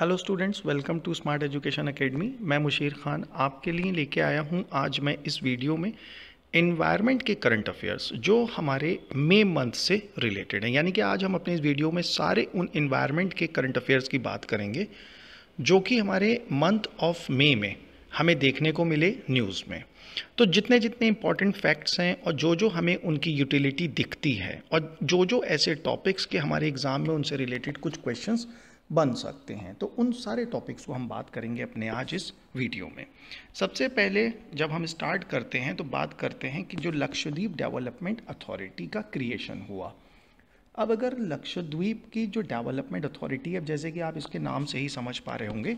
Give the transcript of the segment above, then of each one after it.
Hello students welcome to smart education academy मैं मुशीर खान आपके लिए लेके आया हूँ आज मैं इस वीडियो में इन्वायरमेंट के करंट अफेयर्स जो हमारे मई मंथ से रिलेटेड हैं यानी कि आज हम अपने इस वीडियो में सारे उन इन्वायरमेंट के करंट अफेयर्स की बात करेंगे जो कि हमारे मंथ ऑफ मे में हमें देखने को मिले न्यूज़ में तो जितने जितने इंपॉर्टेंट फैक्ट्स हैं और जो जो हमें उनकी यूटिलिटी दिखती है और जो जो ऐसे टॉपिक्स के हमारे एग्ज़ाम में उनसे रिलेटेड कुछ क्वेश्चंस बन सकते हैं तो उन सारे टॉपिक्स को हम बात करेंगे अपने आज इस वीडियो में सबसे पहले जब हम स्टार्ट करते हैं तो बात करते हैं कि जो लक्षद्वीप डेवलपमेंट अथॉरिटी का क्रिएशन हुआ अब अगर लक्षद्वीप की जो डेवलपमेंट अथॉरिटी है अब जैसे कि आप इसके नाम से ही समझ पा रहे होंगे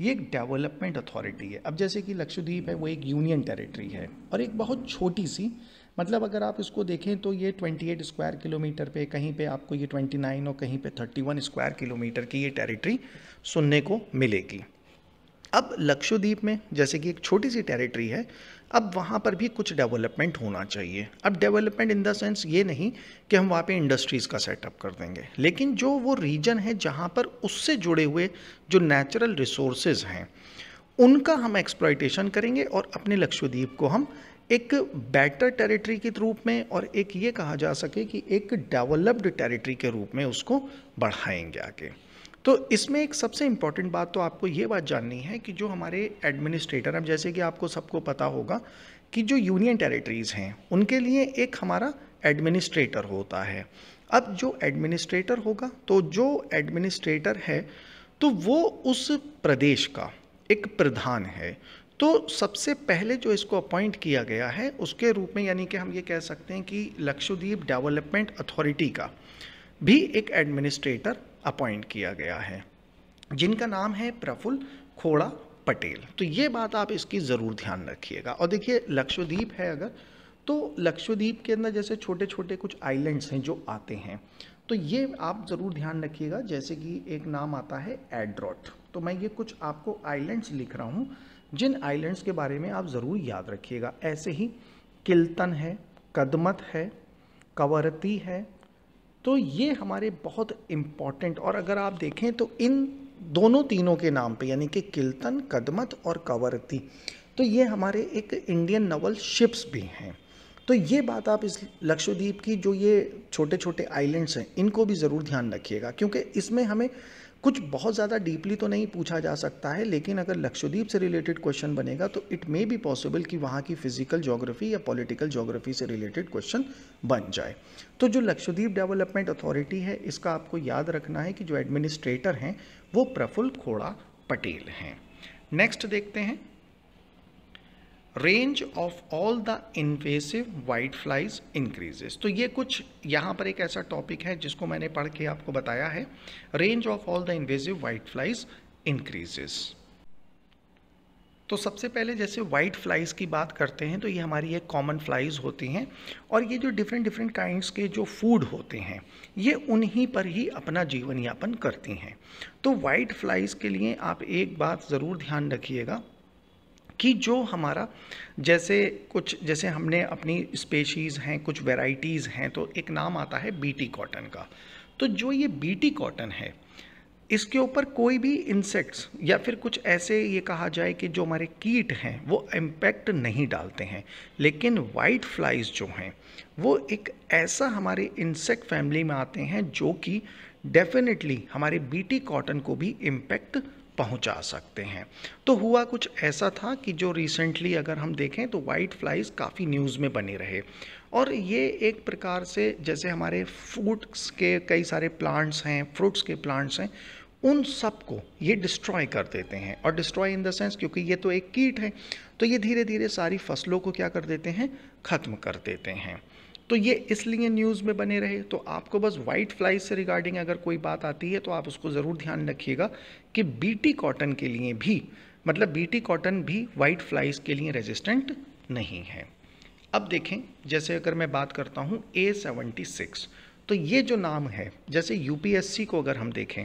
ये एक डेवलपमेंट अथॉरिटी है अब जैसे कि लक्षद्वीप है वो एक यूनियन टेरिटरी है और एक बहुत छोटी सी मतलब अगर आप इसको देखें तो ये 28 स्क्वायर किलोमीटर पे कहीं पे आपको ये 29 और कहीं पे 31 स्क्वायर किलोमीटर की ये टेरिटरी सुनने को मिलेगी अब लक्षद्वीप में जैसे कि एक छोटी सी टेरिटरी है अब वहाँ पर भी कुछ डेवलपमेंट होना चाहिए अब डेवलपमेंट इन द सेंस ये नहीं कि हम वहाँ पे इंडस्ट्रीज़ का सेटअप कर देंगे लेकिन जो वो रीजन है जहाँ पर उससे जुड़े हुए जो नेचुरल रिसोर्सेज हैं उनका हम एक्सप्लाइटेशन करेंगे और अपने लक्षद्वीप को हम एक बेटर टेरिटरी के रूप में और एक ये कहा जा सके कि एक डेवलप्ड टेरिटरी के रूप में उसको बढ़ाएंगे आगे तो इसमें एक सबसे इम्पॉर्टेंट बात तो आपको ये बात जाननी है कि जो हमारे एडमिनिस्ट्रेटर अब जैसे कि आपको सबको पता होगा कि जो यूनियन टेरिटरीज़ हैं उनके लिए एक हमारा एडमिनिस्ट्रेटर होता है अब जो एडमिनिस्ट्रेटर होगा तो जो एडमिनिस्ट्रेटर है तो वो उस प्रदेश का एक प्रधान है तो सबसे पहले जो इसको अपॉइंट किया गया है उसके रूप में यानी कि हम ये कह सकते हैं कि लक्षद्वीप डेवलपमेंट अथॉरिटी का भी एक एडमिनिस्ट्रेटर अपॉइंट किया गया है जिनका नाम है प्रफुल्ल खोड़ा पटेल तो ये बात आप इसकी ज़रूर ध्यान रखिएगा और देखिए लक्षद्वीप है अगर तो लक्षद्वीप के अंदर जैसे छोटे छोटे कुछ आइलैंड्स हैं जो आते हैं तो ये आप ज़रूर ध्यान रखिएगा जैसे कि एक नाम आता है एड्रॉट तो मैं ये कुछ आपको आइलैंड्स लिख रहा हूँ जिन आइलैंड्स के बारे में आप ज़रूर याद रखिएगा ऐसे ही किल्तन है कदमत है कवरती है तो ये हमारे बहुत इम्पॉर्टेंट और अगर आप देखें तो इन दोनों तीनों के नाम पे यानी कि किल्तन कदमत और कवरती तो ये हमारे एक इंडियन नवल शिप्स भी हैं तो ये बात आप इस लक्षद्वीप की जो ये छोटे छोटे आइलैंड्स हैं इनको भी ज़रूर ध्यान रखिएगा क्योंकि इसमें हमें कुछ बहुत ज़्यादा डीपली तो नहीं पूछा जा सकता है लेकिन अगर लक्षद्वीप से रिलेटेड क्वेश्चन बनेगा तो इट मे बी पॉसिबल कि वहाँ की फिजिकल जोग्राफी या पॉलिटिकल जोग्राफी से रिलेटेड क्वेश्चन बन जाए तो जो लक्षद्वीप डेवलपमेंट अथॉरिटी है इसका आपको याद रखना है कि जो एडमिनिस्ट्रेटर हैं वो प्रफुल्ल खोड़ा पटेल हैं नेक्स्ट देखते हैं range of all the invasive white flies increases तो ये कुछ यहाँ पर एक ऐसा टॉपिक है जिसको मैंने पढ़ के आपको बताया है range of all the invasive white flies increases तो सबसे पहले जैसे वाइट फ्लाइज़ की बात करते हैं तो ये हमारी एक कॉमन फ्लाइज़ होती हैं और ये जो डिफरेंट डिफरेंट काइंड्स के जो फूड होते हैं ये उन्हीं पर ही अपना जीवन यापन करती हैं तो वाइट फ्लाइज़ के लिए आप एक बात ज़रूर ध्यान रखिएगा कि जो हमारा जैसे कुछ जैसे हमने अपनी स्पेशीज़ हैं कुछ वेराइटीज़ हैं तो एक नाम आता है बीटी कॉटन का तो जो ये बीटी कॉटन है इसके ऊपर कोई भी इंसेक्ट्स या फिर कुछ ऐसे ये कहा जाए कि जो हमारे कीट हैं वो इम्पैक्ट नहीं डालते हैं लेकिन वाइट फ्लाइज़ जो हैं वो एक ऐसा हमारे इंसेक्ट फैमिली में आते हैं जो कि डेफिनेटली हमारे बीटी कॉटन को भी इम्पैक्ट पहुंचा सकते हैं तो हुआ कुछ ऐसा था कि जो रिसेंटली अगर हम देखें तो वाइट फ्लाइज काफ़ी न्यूज़ में बने रहे और ये एक प्रकार से जैसे हमारे फ्रूट्स के कई सारे प्लांट्स हैं फ्रूट्स के प्लांट्स हैं उन सब को ये डिस्ट्रॉय कर देते हैं और डिस्ट्रॉय इन द सेंस क्योंकि ये तो एक कीट है तो ये धीरे धीरे सारी फसलों को क्या कर देते हैं ख़त्म कर देते हैं तो ये इसलिए न्यूज़ में बने रहे तो आपको बस वाइट फ्लाई से रिगार्डिंग अगर कोई बात आती है तो आप उसको ज़रूर ध्यान रखिएगा कि बीटी कॉटन के लिए भी मतलब बीटी कॉटन भी वाइट फ्लाइज के लिए रेजिस्टेंट नहीं है अब देखें जैसे अगर मैं बात करता हूँ ए सेवेंटी सिक्स तो ये जो नाम है जैसे यूपीएससी को अगर हम देखें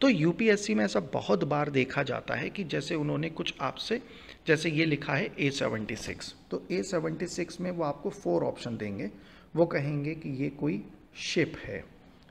तो यूपीएससी में ऐसा बहुत बार देखा जाता है कि जैसे उन्होंने कुछ आपसे जैसे ये लिखा है ए सेवेंटी सिक्स तो ए सेवेंटी सिक्स में वो आपको फोर ऑप्शन देंगे वो कहेंगे कि ये कोई शिप है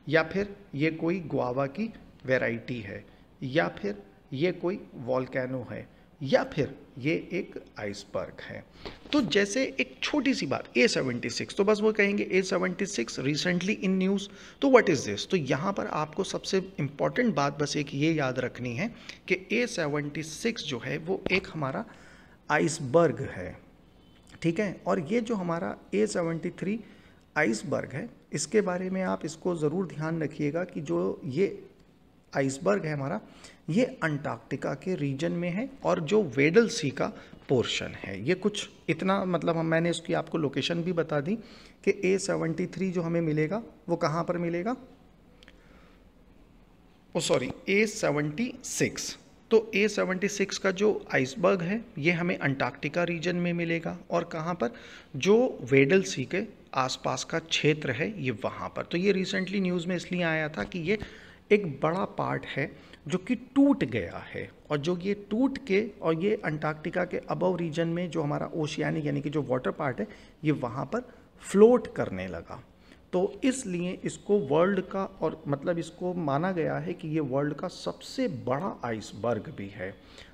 या फिर ये कोई गुआवा की वैरायटी है या फिर ये कोई वॉलकैनो है या फिर ये एक आइसबर्ग है तो जैसे एक छोटी सी बात ए सेवेंटी सिक्स तो बस वो कहेंगे A seventy six recently in news तो व्हाट इज़ दिस तो यहाँ पर आपको सबसे इम्पॉर्टेंट बात बस एक ये याद रखनी है कि ए सेवेंटी सिक्स जो है वो एक हमारा आइसबर्ग है ठीक है और ये जो हमारा ए सेवेंटी थ्री आइसबर्ग है इसके बारे में आप इसको ज़रूर ध्यान रखिएगा कि जो ये आइसबर्ग है हमारा ये अंटार्कटिका के रीजन में है और जो वेडल सी का पोर्शन है ये कुछ इतना मतलब हम मैंने इसकी आपको लोकेशन भी बता दी कि ए सेवेंटी थ्री जो हमें मिलेगा वो कहाँ पर मिलेगा oh sorry A seventy six तो ए सेवेंटी सिक्स का जो आइसबर्ग है ये हमें अंटार्कटिका रीजन में मिलेगा और कहाँ पर जो वेडल सी के आसपास का क्षेत्र है ये वहाँ पर तो ये रिसेंटली न्यूज़ में इसलिए आया था कि ये एक बड़ा पार्ट है जो कि टूट गया है और जो ये टूट के और ये अंटार्कटिका के अबव रीजन में जो हमारा ओशियानिक यानी कि जो वाटर पार्ट है ये वहाँ पर फ्लोट करने लगा तो इसलिए इसको वर्ल्ड का और मतलब इसको माना गया है कि ये वर्ल्ड का सबसे बड़ा आइसबर्ग भी है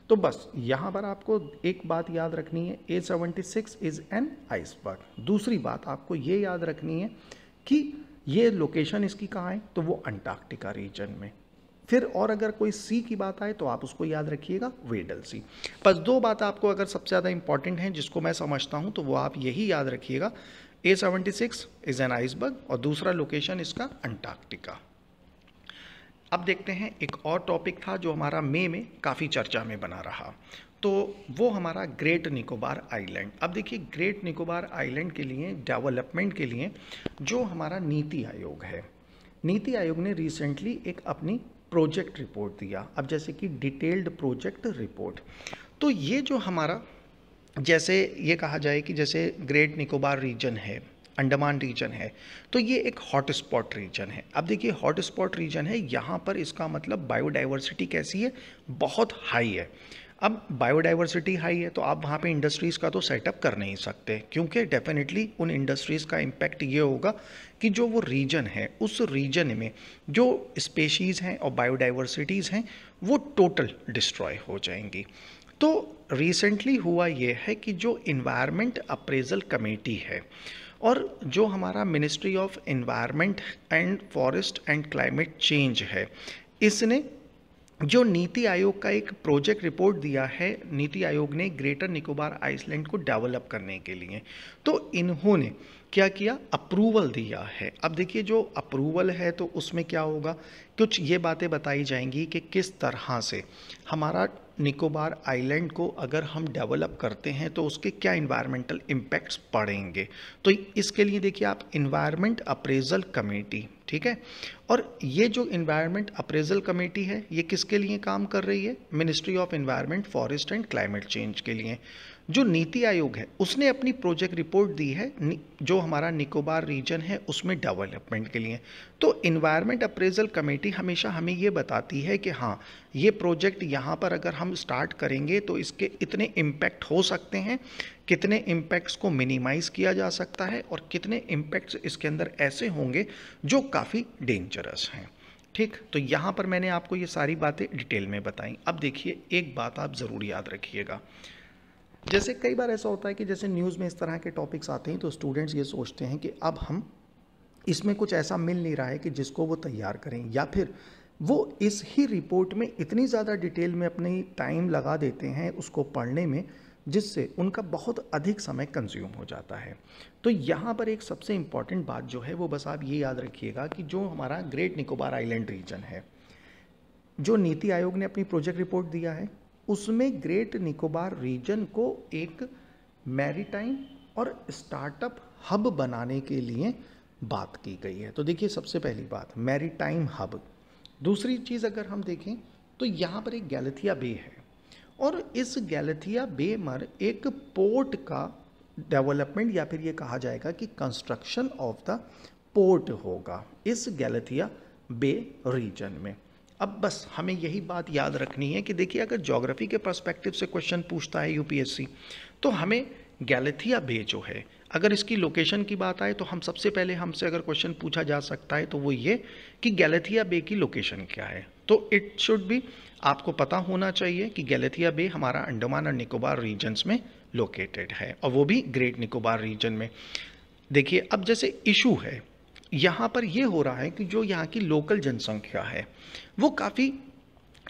तो बस यहाँ पर आपको एक बात याद रखनी है A seventy six is an iceberg दूसरी बात आपको ये याद रखनी है कि ये लोकेशन इसकी कहाँ है तो वो अंटार्कटिका रीजन में फिर और अगर कोई सी की बात आए तो आप उसको याद रखिएगा वेडल सी बस दो बात आपको अगर सबसे ज़्यादा इंपॉर्टेंट हैं जिसको मैं समझता हूँ तो वो आप यही याद रखिएगा A seventy six is an iceberg और दूसरा लोकेशन इसका अंटार्कटिका अब देखते हैं एक और टॉपिक था जो हमारा मे में काफ़ी चर्चा में बना रहा तो वो हमारा ग्रेट निकोबार आइलैंड अब देखिए ग्रेट निकोबार आइलैंड के लिए डेवलपमेंट के लिए जो हमारा नीति आयोग है नीति आयोग ने रिसेंटली एक अपनी प्रोजेक्ट रिपोर्ट दिया अब जैसे कि डिटेल्ड प्रोजेक्ट रिपोर्ट तो ये जो हमारा जैसे ये कहा जाए कि जैसे ग्रेट निकोबार रीजन है अंडमान रीजन है तो ये एक हॉट स्पॉट रीजन है अब देखिए हॉट स्पॉट रीजन है यहाँ पर इसका मतलब बायोडाइवर्सिटी कैसी है बहुत हाई है अब बायोडाइवर्सिटी हाई है तो आप वहाँ पे इंडस्ट्रीज़ का तो सेटअप कर नहीं सकते क्योंकि डेफिनेटली उन इंडस्ट्रीज़ का इम्पैक्ट ये होगा कि जो वो रीजन है उस रीजन में जो स्पेशीज़ हैं और बायोडाइवर्सिटीज़ हैं वो टोटल डिस्ट्रॉय हो जाएंगी तो रिसेंटली हुआ ये है कि जो इन्वायरमेंट अप्रेजल कमेटी है और जो हमारा ministry of environment and forest and climate change है इसने जो नीति आयोग का एक प्रोजेक्ट रिपोर्ट दिया है नीति आयोग ने ग्रेटर निकोबार आइसलैंड को डेवलप करने के लिए तो इन्होंने क्या किया अप्रूवल दिया है अब देखिए जो अप्रूवल है तो उसमें क्या होगा कुछ ये बातें बताई जाएंगी कि किस तरह से हमारा निकोबार आइलैंड को अगर हम डेवलप करते हैं तो उसके क्या इन्वायरमेंटल इम्पैक्ट्स पड़ेंगे तो इसके लिए देखिए आप इन्वायरमेंट अप्रेजल कमेटी ठीक है और ये जो इन्वायरमेंट अप्रेजल कमेटी है ये किसके लिए काम कर रही है ministry of environment forest and climate change के लिए जो नीति आयोग है उसने अपनी प्रोजेक्ट रिपोर्ट दी है जो हमारा निकोबार रीजन है उसमें डेवलपमेंट के लिए तो इन्वायरमेंट अप्रेजल कमेटी हमेशा हमें ये बताती है कि हाँ ये प्रोजेक्ट यहाँ पर अगर हम स्टार्ट करेंगे तो इसके इतने इम्पैक्ट हो सकते हैं कितने इम्पैक्ट्स को मिनिमाइज़ किया जा सकता है और कितने इम्पैक्ट्स इसके अंदर ऐसे होंगे जो काफ़ी डेंजरस हैं ठीक तो यहाँ पर मैंने आपको ये सारी बातें डिटेल में बताई अब देखिए एक बात आप ज़रूर याद रखिएगा जैसे कई बार ऐसा होता है कि जैसे न्यूज़ में इस तरह के टॉपिक्स आते हैं तो स्टूडेंट्स ये सोचते हैं कि अब हम इसमें कुछ ऐसा मिल नहीं रहा है कि जिसको वो तैयार करें या फिर वो इस ही रिपोर्ट में इतनी ज़्यादा डिटेल में अपनी टाइम लगा देते हैं उसको पढ़ने में जिससे उनका बहुत अधिक समय कंज्यूम हो जाता है तो यहाँ पर एक सबसे इम्पॉर्टेंट बात जो है वो बस आप ये याद रखिएगा कि जो हमारा ग्रेट निकोबार आइलैंड रीजन है जो नीति आयोग ने अपनी प्रोजेक्ट रिपोर्ट दिया है उसमें ग्रेट निकोबार रीजन को एक मैरीटाइम और स्टार्टअप हब बनाने के लिए बात की गई है तो देखिए सबसे पहली बात मैरीटाइम हब दूसरी चीज़ अगर हम देखें तो यहाँ पर एक गैलेथिया बे है और इस गैलेथिया बे मर एक पोर्ट का डेवलपमेंट या फिर ये कहा जाएगा कि कंस्ट्रक्शन ऑफ द पोर्ट होगा इस गैलेथिया बे रीजन में अब बस हमें यही बात याद रखनी है कि देखिए अगर जोग्राफ़ी के परस्पेक्टिव से क्वेश्चन पूछता है यूपीएससी तो हमें गैलेथिया बे जो है अगर इसकी लोकेशन की बात आए तो हम सबसे पहले हमसे अगर क्वेश्चन पूछा जा सकता है तो वो ये कि गैलेथिया बे की लोकेशन क्या है तो इट शुड भी आपको पता होना चाहिए कि गैलेथिया बे हमारा अंडमान और निकोबार रीजन्स में लोकेटेड है और वो भी ग्रेट निकोबार रीजन में देखिए अब जैसे इशू है यहाँ पर यह हो रहा है कि जो यहाँ की लोकल जनसंख्या है वो काफ़ी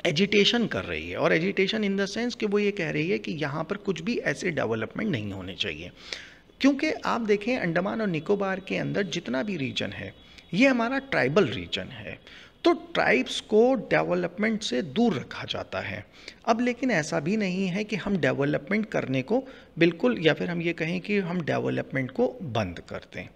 एजिटेशन कर रही है और एजिटेशन इन द सेंस कि वो ये कह रही है कि यहाँ पर कुछ भी ऐसे डेवलपमेंट नहीं होने चाहिए क्योंकि आप देखें अंडमान और निकोबार के अंदर जितना भी रीजन है ये हमारा ट्राइबल रीजन है तो ट्राइब्स को डेवलपमेंट से दूर रखा जाता है अब लेकिन ऐसा भी नहीं है कि हम डेवलपमेंट करने को बिल्कुल या फिर हम ये कहें कि हम डेवलपमेंट को बंद कर दें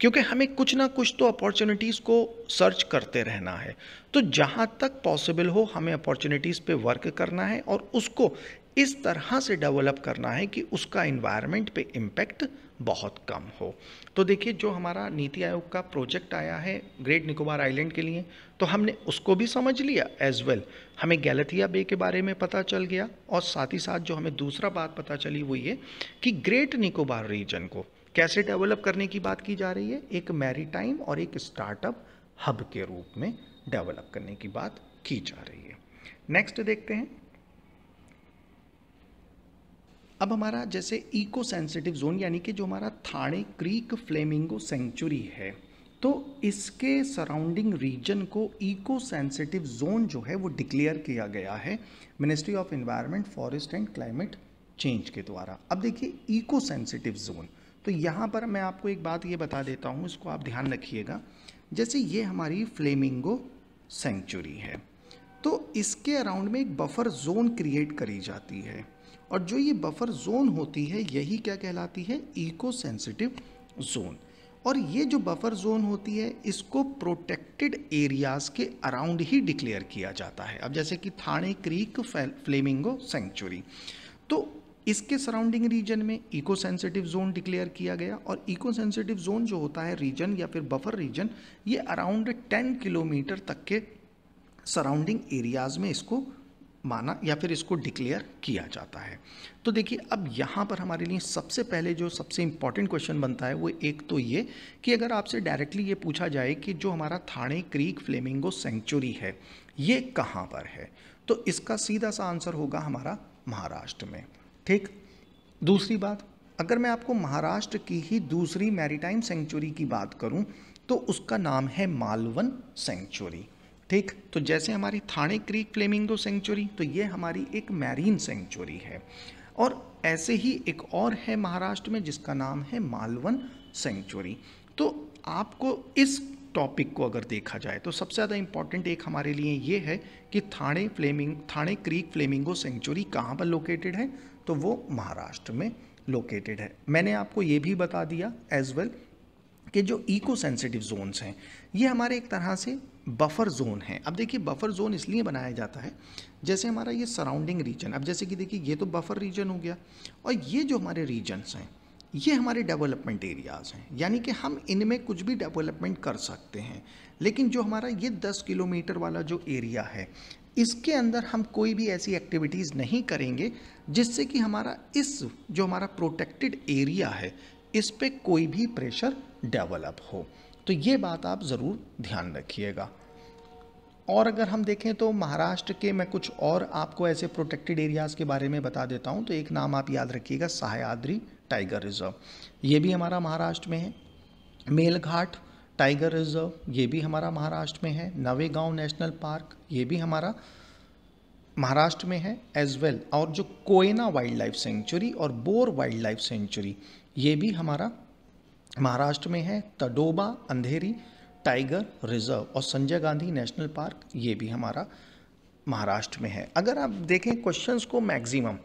क्योंकि हमें कुछ ना कुछ तो अपॉर्चुनिटीज़ को सर्च करते रहना है तो जहाँ तक पॉसिबल हो हमें अपॉर्चुनिटीज़ पे वर्क करना है और उसको इस तरह से डेवलप करना है कि उसका इन्वायरमेंट पे इम्पैक्ट बहुत कम हो तो देखिए जो हमारा नीति आयोग का प्रोजेक्ट आया है ग्रेट निकोबार आइलैंड के लिए तो हमने उसको भी समझ लिया एज वेल हमें गैलथिया बे के बारे में पता चल गया और साथ ही साथ जो हमें दूसरा बात पता चली वो ये कि ग्रेट निकोबार रीजन को कैसे डेवलप करने की बात की जा रही है एक मैरीटाइम और एक स्टार्टअप हब के रूप में डेवलप करने की बात की जा रही है नेक्स्ट देखते हैं अब हमारा जैसे इको सेंसिटिव जोन यानी कि जो हमारा थाने क्रीक फ्लेमिंगो सेंचुरी है तो इसके सराउंडिंग रीजन को इको सेंसिटिव जोन जो है वो डिक्लेयर किया गया है ministry of environment forest and climate change के द्वारा अब देखिए इको सेंसिटिव जोन तो यहाँ पर मैं आपको एक बात ये बता देता हूँ इसको आप ध्यान रखिएगा जैसे ये हमारी फ्लेमिंगो सेंचुरी है तो इसके अराउंड में एक बफर जोन क्रिएट करी जाती है और जो ये बफर जोन होती है यही क्या कहलाती है इको सेंसिटिव जोन और ये जो बफर जोन होती है इसको प्रोटेक्टेड एरियाज़ के अराउंड ही डिक्लेयर किया जाता है अब जैसे कि थाने क्रीक फ्लेमिंगो सेंचुरी तो इसके सराउंडिंग रीजन में इको सेंसिटिव जोन डिक्लेयर किया गया और इको सेंसिटिव जोन जो होता है रीजन या फिर बफर रीजन ये अराउंड टेन किलोमीटर तक के सराउंडिंग एरियाज़ में इसको माना या फिर इसको डिक्लेयर किया जाता है तो देखिए अब यहाँ पर हमारे लिए सबसे पहले जो सबसे इम्पॉर्टेंट क्वेश्चन बनता है वो एक तो ये कि अगर आपसे डायरेक्टली ये पूछा जाए कि जो हमारा थाने क्रीक फ्लेमिंगो सेंचुरी है ये कहाँ पर है तो इसका सीधा सा आंसर होगा हमारा महाराष्ट्र में ठीक दूसरी बात अगर मैं आपको महाराष्ट्र की ही दूसरी मैरीटाइम सेंचुरी की बात करूं तो उसका नाम है मालवन सेंचुरी ठीक तो जैसे हमारी थाने क्रीक फ्लेमिंगो सेंचुरी तो ये हमारी एक मैरीन सेंचुरी है और ऐसे ही एक और है महाराष्ट्र में जिसका नाम है मालवन सेंचुरी तो आपको इस टॉपिक को अगर देखा जाए तो सबसे ज़्यादा इम्पॉर्टेंट एक हमारे लिए ये है कि Thane flaming Thane creek flamingo sanctuary कहाँ पर लोकेटेड है तो वो महाराष्ट्र में लोकेटेड है मैंने आपको ये भी बता दिया एज वेल कि जो इको सेंसिटिव जोन्स हैं ये हमारे एक तरह से बफर जोन हैं अब देखिए बफर जोन इसलिए बनाया जाता है जैसे हमारा ये सराउंडिंग रीजन अब जैसे कि देखिए ये तो बफर रीजन हो गया और ये जो हमारे रीजन्स हैं ये हमारे डेवलपमेंट एरियाज़ हैं यानी कि हम इनमें कुछ भी डेवलपमेंट कर सकते हैं लेकिन जो हमारा ये 10 किलोमीटर वाला जो एरिया है इसके अंदर हम कोई भी ऐसी एक्टिविटीज़ नहीं करेंगे जिससे कि हमारा इस जो हमारा प्रोटेक्टेड एरिया है इस पर कोई भी प्रेशर डेवलप हो तो ये बात आप ज़रूर ध्यान रखिएगा और अगर हम देखें तो महाराष्ट्र के मैं कुछ और आपको ऐसे प्रोटेक्टेड एरियाज़ के बारे में बता देता हूँ तो एक नाम आप याद रखिएगा सहायाद्री टाइगर रिजर्व ये भी हमारा महाराष्ट्र में है मेलघाट टाइगर रिजर्व ये भी हमारा महाराष्ट्र में है नवेगांव नेशनल पार्क ये भी हमारा महाराष्ट्र में है एज वेल well. और जो कोयना वाइल्ड लाइफ सेंचुरी और बोर वाइल्ड लाइफ सेंचुरी ये भी हमारा महाराष्ट्र में है तडोबा अंधेरी टाइगर रिजर्व और संजय गांधी नेशनल पार्क ये भी हमारा महाराष्ट्र में है अगर आप देखें क्वेश्चंस को मैक्सिमम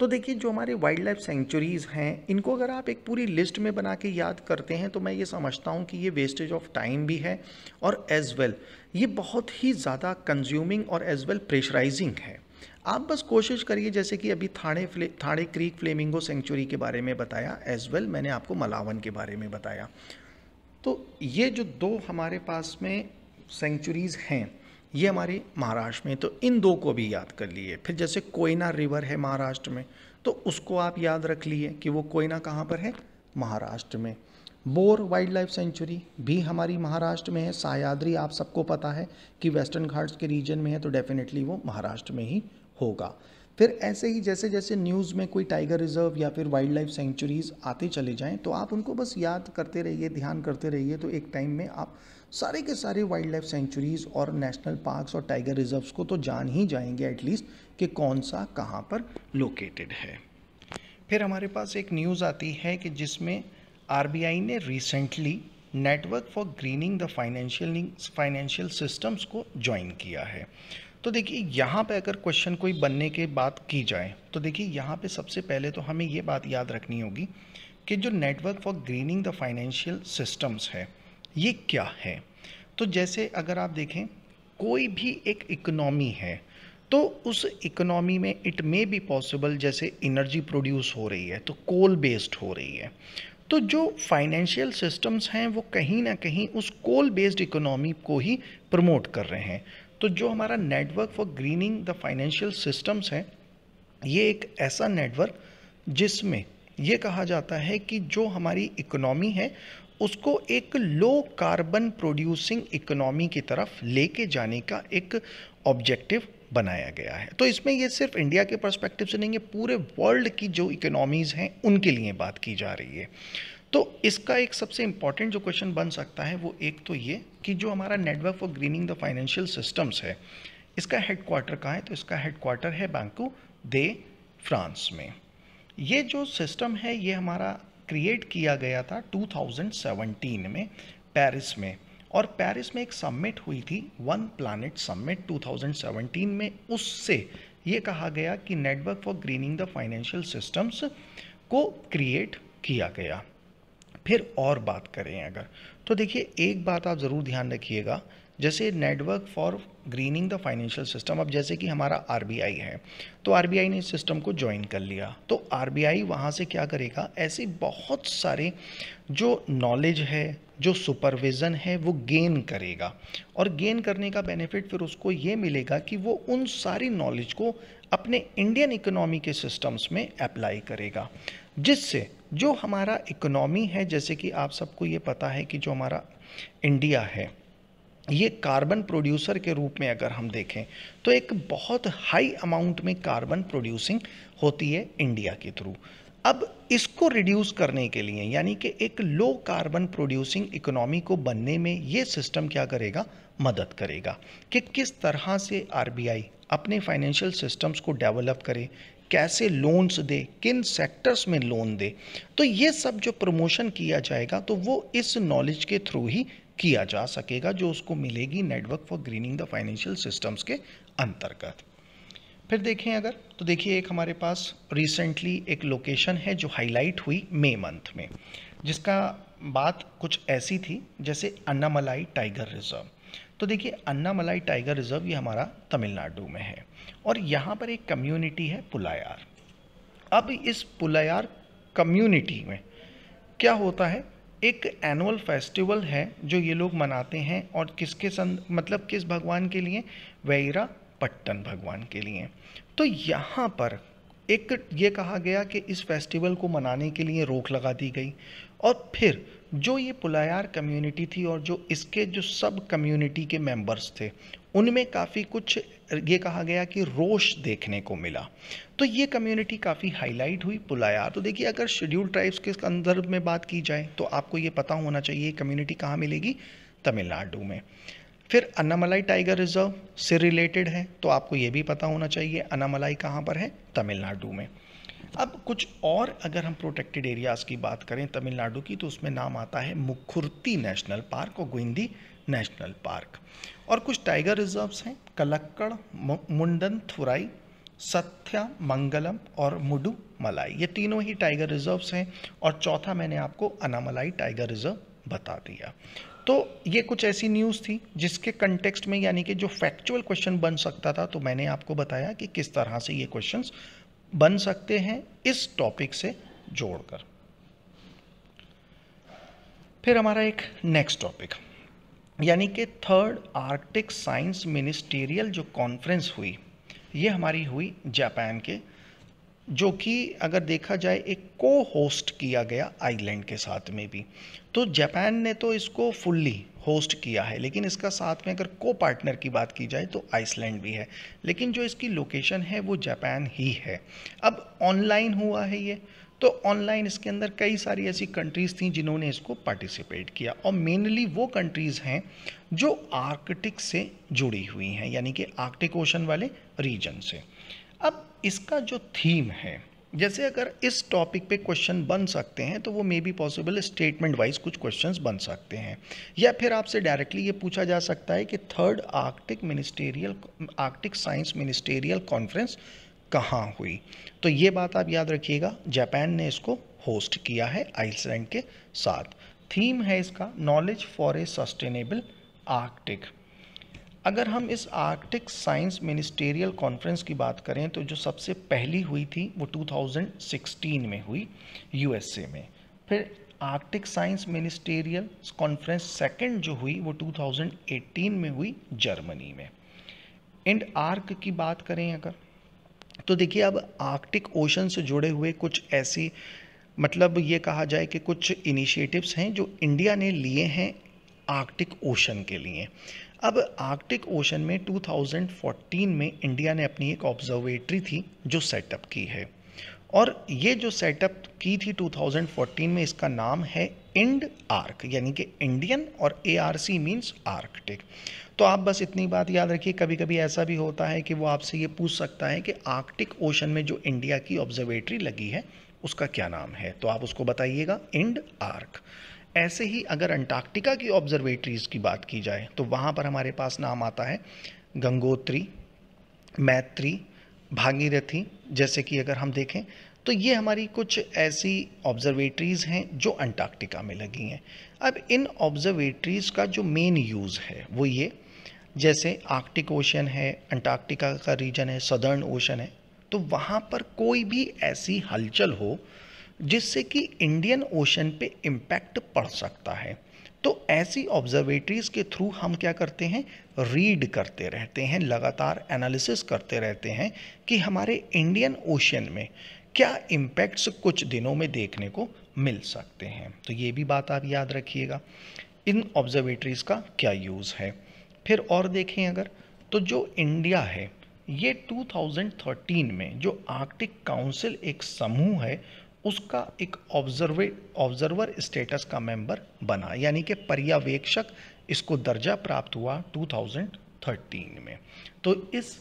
तो देखिए जो हमारे वाइल्ड लाइफ सेंचुरीज़ हैं इनको अगर आप एक पूरी लिस्ट में बना के याद करते हैं तो मैं ये समझता हूँ कि ये वेस्टेज ऑफ टाइम भी है और एज़ वेल well, ये बहुत ही ज़्यादा कंज्यूमिंग और एज़ वेल प्रेशराइजिंग है आप बस कोशिश करिए जैसे कि अभी थाने फ्ले थाने क्रीक फ्लेमिंगो सेंचुरी के बारे में बताया एज वेल well, मैंने आपको मलावन के बारे में बताया तो ये जो दो हमारे पास में सेंचुरीज़ हैं ये हमारे महाराष्ट्र में तो इन दो को भी याद कर लिए फिर जैसे कोयना रिवर है महाराष्ट्र में तो उसको आप याद रख लिए कि वो कोयना कहाँ पर है महाराष्ट्र में बोर वाइल्ड लाइफ सेंचुरी भी हमारी महाराष्ट्र में है सायाद्री आप सबको पता है कि वेस्टर्न घाट्स के रीजन में है तो डेफिनेटली वो महाराष्ट्र में ही होगा फिर ऐसे ही जैसे जैसे न्यूज़ में कोई टाइगर रिजर्व या फिर वाइल्ड लाइफ सेंचुरीज आते चले जाएं तो आप उनको बस याद करते रहिए ध्यान करते रहिए तो एक टाइम में आप सारे के सारे वाइल्ड लाइफ सेंचुरीज़ और नेशनल पार्क्स और टाइगर रिजर्व्स को तो जान ही जाएंगे एटलीस्ट कि कौन सा कहाँ पर लोकेटेड है फिर हमारे पास एक न्यूज़ आती है कि जिसमें आर ने recently network for greening the financial financial systems को ज्वाइन किया है तो देखिए यहाँ पे अगर क्वेश्चन कोई बनने के बात की जाए तो देखिए यहाँ पे सबसे पहले तो हमें ये बात याद रखनी होगी कि जो network for greening the financial systems है ये क्या है तो जैसे अगर आप देखें कोई भी एक इकोनॉमी है तो उस इकोनॉमी में इट मे बी पॉसिबल जैसे इनर्जी प्रोड्यूस हो रही है तो कोल बेस्ड हो रही है तो जो फाइनेंशियल सिस्टम्स हैं वो कहीं ना कहीं उस कोल बेस्ड इकोनॉमी को ही प्रमोट कर रहे हैं तो जो हमारा network for greening the financial systems है ये एक ऐसा नेटवर्क जिसमें ये कहा जाता है कि जो हमारी इकोनॉमी है उसको एक लो कार्बन प्रोड्यूसिंग इकोनॉमी की तरफ लेके जाने का एक ऑब्जेक्टिव बनाया गया है तो इसमें ये सिर्फ इंडिया के परस्पेक्टिव से नहीं है पूरे वर्ल्ड की जो इकोनॉमीज़ हैं उनके लिए बात की जा रही है तो इसका एक सबसे इम्पॉर्टेंट जो क्वेश्चन बन सकता है वो एक तो ये कि जो हमारा network for greening the financial systems है इसका हेडक्वार्टर कहाँ है तो इसका हेडक्वार्टर है बैंकू दे फ्रांस में ये जो सिस्टम है ये हमारा क्रिएट किया गया था 2017 में पेरिस में और पेरिस में एक सबमिट हुई थी वन प्लानट सबमिट 2017 में उससे ये कहा गया कि network for greening the financial systems को क्रिएट किया गया फिर और बात करें अगर तो देखिए एक बात आप ज़रूर ध्यान रखिएगा जैसे network for greening the financial system अब जैसे कि हमारा आर है तो आर ने इस सिस्टम को ज्वाइन कर लिया तो आर बी आई वहाँ से क्या करेगा ऐसे बहुत सारे जो नॉलेज है जो सुपरविज़न है वो गेन करेगा और गेन करने का बेनिफिट फिर उसको ये मिलेगा कि वो उन सारी नॉलेज को अपने इंडियन इकोनॉमी के सिस्टम्स में अप्लाई करेगा जिससे जो हमारा इकोनॉमी है जैसे कि आप सबको ये पता है कि जो हमारा इंडिया है ये कार्बन प्रोड्यूसर के रूप में अगर हम देखें तो एक बहुत हाई अमाउंट में कार्बन प्रोड्यूसिंग होती है इंडिया के थ्रू अब इसको रिड्यूस करने के लिए यानी कि एक लो कार्बन प्रोड्यूसिंग इकोनॉमी को बनने में ये सिस्टम क्या करेगा मदद करेगा कि किस तरह से आरबीआई अपने फाइनेंशियल सिस्टम्स को डेवलप करे कैसे लोन्स दे किन सेक्टर्स में लोन दे तो ये सब जो प्रमोशन किया जाएगा तो वो इस नॉलेज के थ्रू ही किया जा सकेगा जो उसको मिलेगी network for greening the financial systems के अंतर्गत फिर देखें अगर तो देखिए एक हमारे पास रिसेंटली एक लोकेशन है जो हाईलाइट हुई मई मंथ में जिसका बात कुछ ऐसी थी जैसे अन्नामलाई टाइगर रिजर्व तो देखिए अन्नामलाई टाइगर रिजर्व ये हमारा तमिलनाडु में है और यहाँ पर एक कम्युनिटी है पुलायार अब इस पुलायार कम्युनिटी में क्या होता है एक एनुअल फेस्टिवल है जो ये लोग मनाते हैं और किसके संद मतलब किस भगवान के लिए वैरा पट्टन भगवान के लिए तो यहाँ पर एक ये कहा गया कि इस फेस्टिवल को मनाने के लिए रोक लगा दी गई और फिर जो ये पुलायार कम्युनिटी थी और जो इसके जो सब कम्युनिटी के मेंबर्स थे उनमें काफ़ी कुछ ये कहा गया कि रोष देखने को मिला तो ये कम्युनिटी काफ़ी हाईलाइट हुई पुलायार तो देखिए अगर शेड्यूल ट्राइब्स के संदर्भ में बात की जाए तो आपको ये पता होना चाहिए कम्युनिटी कहाँ मिलेगी तमिलनाडु में फिर अन्नामलाई टाइगर रिजर्व से रिलेटेड है तो आपको ये भी पता होना चाहिए अन्नामलाई कहाँ पर है तमिलनाडु में अब कुछ और अगर हम प्रोटेक्टेड एरियाज़ की बात करें तमिलनाडु की तो उसमें नाम आता है मुखुर्ती नेशनल पार्क और गोइंदी नेशनल पार्क और कुछ टाइगर रिजर्व्स हैं कलक्कड़ मुंडन थुराई सत्या मंगलम और मुडु मलाई ये तीनों ही टाइगर रिजर्व्स हैं और चौथा मैंने आपको अनामलाई टाइगर रिजर्व बता दिया तो ये कुछ ऐसी न्यूज़ थी जिसके कंटेक्स्ट में यानी कि जो फैक्चुअल क्वेश्चन बन सकता था तो मैंने आपको बताया कि किस तरह से ये क्वेश्चंस बन सकते हैं इस टॉपिक से जोड़कर फिर हमारा एक नेक्स्ट टॉपिक यानी कि थर्ड आर्कटिक साइंस मिनिस्टेरियल जो कॉन्फ्रेंस हुई ये हमारी हुई जापान के जो कि अगर देखा जाए एक को होस्ट किया गया आइलैंड के साथ में भी तो जापान ने तो इसको फुल्ली होस्ट किया है लेकिन इसका साथ में अगर को पार्टनर की बात की जाए तो आइसलैंड भी है लेकिन जो इसकी लोकेशन है वो जापान ही है अब ऑनलाइन हुआ है ये तो ऑनलाइन इसके अंदर कई सारी ऐसी कंट्रीज़ थी जिन्होंने इसको पार्टिसिपेट किया और मेनली वो कंट्रीज़ हैं जो आर्कटिक से जुड़ी हुई हैं यानी कि आर्कटिक ओशन वाले रीजन से अब इसका जो थीम है जैसे अगर इस टॉपिक पे क्वेश्चन बन सकते हैं तो वो may be possible statement wise कुछ क्वेश्चंस बन सकते हैं या फिर आपसे डायरेक्टली ये पूछा जा सकता है कि third Arctic ministerial Arctic science ministerial conference कहाँ हुई तो ये बात आप याद रखिएगा जापान ने इसको होस्ट किया है आइसलैंड के साथ थीम है इसका knowledge for a sustainable Arctic अगर हम इस आर्कटिक साइंस मिनिस्टेरियल कॉन्फ्रेंस की बात करें तो जो सबसे पहली हुई थी वो 2016 में हुई यूएसए में फिर Arctic science ministerial conference second जो हुई वो 2018 में हुई जर्मनी में एंड आर्क की बात करें अगर तो देखिए अब आर्कटिक ओशन से जुड़े हुए कुछ ऐसी मतलब ये कहा जाए कि कुछ इनिशिएटिव्स हैं जो इंडिया ने लिए हैं आर्कटिक ओशन के लिए अब आर्कटिक ओशन में 2014 में इंडिया ने अपनी एक ऑब्जर्वेटरी थी जो सेटअप की है और ये जो सेटअप की थी 2014 में इसका नाम है इंड आर्क यानी कि इंडियन और A R C means Arctic तो आप बस इतनी बात याद रखिए कभी कभी ऐसा भी होता है कि वो आपसे ये पूछ सकता है कि आर्कटिक ओशन में जो इंडिया की ऑब्जर्वेटरी लगी है उसका क्या नाम है तो आप उसको बताइएगा इंड आर्क ऐसे ही अगर अंटार्कटिका की ऑब्जर्वेटरीज़ की बात की जाए तो वहाँ पर हमारे पास नाम आता है गंगोत्री मैत्री भागीरथी जैसे कि अगर हम देखें तो ये हमारी कुछ ऐसी ऑब्जर्वेटरीज़ हैं जो अंटार्कटिका में लगी हैं अब इन ऑब्जर्वेटरीज़ का जो मेन यूज़ है वो ये जैसे आर्कटिक ओशन है अंटार्कटिका का रीजन है सदर्न ओशन है तो वहाँ पर कोई भी ऐसी हलचल हो जिससे कि इंडियन ओशन पे इम्पैक्ट पड़ सकता है तो ऐसी ऑब्जर्वेटरीज के थ्रू हम क्या करते हैं रीड करते रहते हैं लगातार एनालिसिस करते रहते हैं कि हमारे इंडियन ओशन में क्या इम्पैक्ट्स कुछ दिनों में देखने को मिल सकते हैं तो ये भी बात आप याद रखिएगा इन ऑब्जर्वेटरीज़ का क्या यूज़ है फिर और देखें अगर तो जो इंडिया है ये 2013 में जो आर्कटिक काउंसिल एक समूह है उसका एक ऑब्जर्वे ऑब्जर्वर स्टेटस का मेंबर बना यानी कि पर्यवेक्षक इसको दर्जा प्राप्त हुआ 2013 में तो इस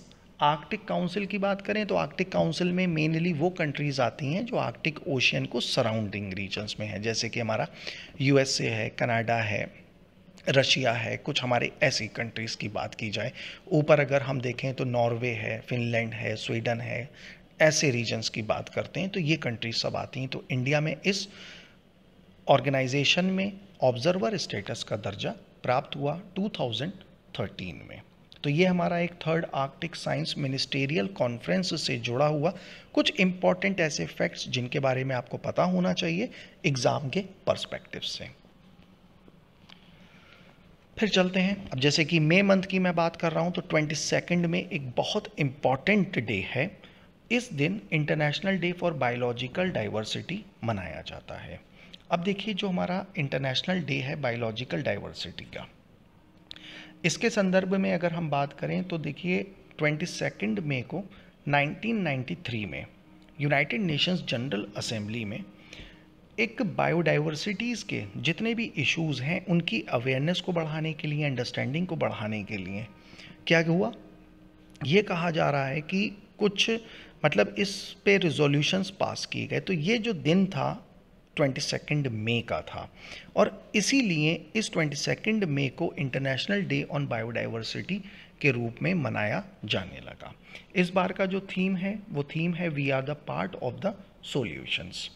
आर्कटिक काउंसिल की बात करें तो आर्कटिक काउंसिल में मेनली वो कंट्रीज़ आती हैं जो आर्कटिक ओशियन को सराउंडिंग रीजन्स में है जैसे कि हमारा यूएसए है कनाडा है रशिया है कुछ हमारे ऐसी कंट्रीज़ की बात की जाए ऊपर अगर हम देखें तो नॉर्वे है फिनलैंड है स्वीडन है ऐसे रीजन्स की बात करते हैं तो ये कंट्रीज सब आती हैं तो इंडिया में इस ऑर्गेनाइजेशन में ऑब्जर्वर स्टेटस का दर्जा प्राप्त हुआ 2013 में तो ये हमारा एक third Arctic science ministerial conference से जुड़ा हुआ कुछ इंपॉर्टेंट ऐसे फैक्ट्स जिनके बारे में आपको पता होना चाहिए एग्ज़ाम के पर्सपेक्टिव से फिर चलते हैं अब जैसे कि मई मंथ की मैं बात कर रहा हूँ तो ट्वेंटी सेकेंड में एक बहुत इम्पॉर्टेंट डे है इस दिन international day for biological diversity मनाया जाता है अब देखिए जो हमारा इंटरनेशनल डे है बायोलॉजिकल डाइवर्सिटी का इसके संदर्भ में अगर हम बात करें तो देखिए ट्वेंटी सेकेंड मे को 1993 में यूनाइटेड नेशंस जनरल असेंबली में एक बायोडाइवर्सिटीज़ के जितने भी इश्यूज़ हैं उनकी अवेयरनेस को बढ़ाने के लिए अंडरस्टैंडिंग को बढ़ाने के लिए क्या हुआ ये कहा जा रहा है कि कुछ मतलब इस पे रिजोल्यूशंस पास किए गए तो ये जो दिन था ट्वेंटी सेकेंड मे का था और इसीलिए इस ट्वेंटी सेकेंड मे को इंटरनेशनल डे ऑन बायोडाइवर्सिटी के रूप में मनाया जाने लगा इस बार का जो थीम है वो थीम है we are the part of the solutions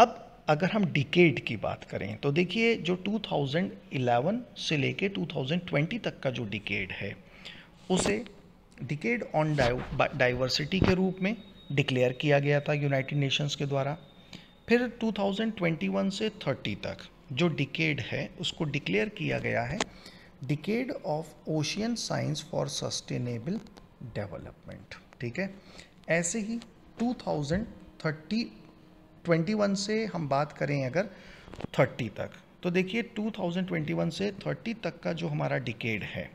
अब अगर हम डिकेड की बात करें तो देखिए जो 2011 से लेके 2020 तक का जो डिकेड है उसे डिकेड ऑन डाइवर्सिटी के रूप में डिक्लेयर किया गया था यूनाइटेड नेशंस के द्वारा फिर 2021 से 30 तक जो डिकेड है उसको डिक्लेयर किया गया है decade of ocean science for sustainable development ठीक है ऐसे ही 2030 2021 से हम बात करें अगर 30 तक तो देखिए 2021 से 30 तक का जो हमारा डिकेड है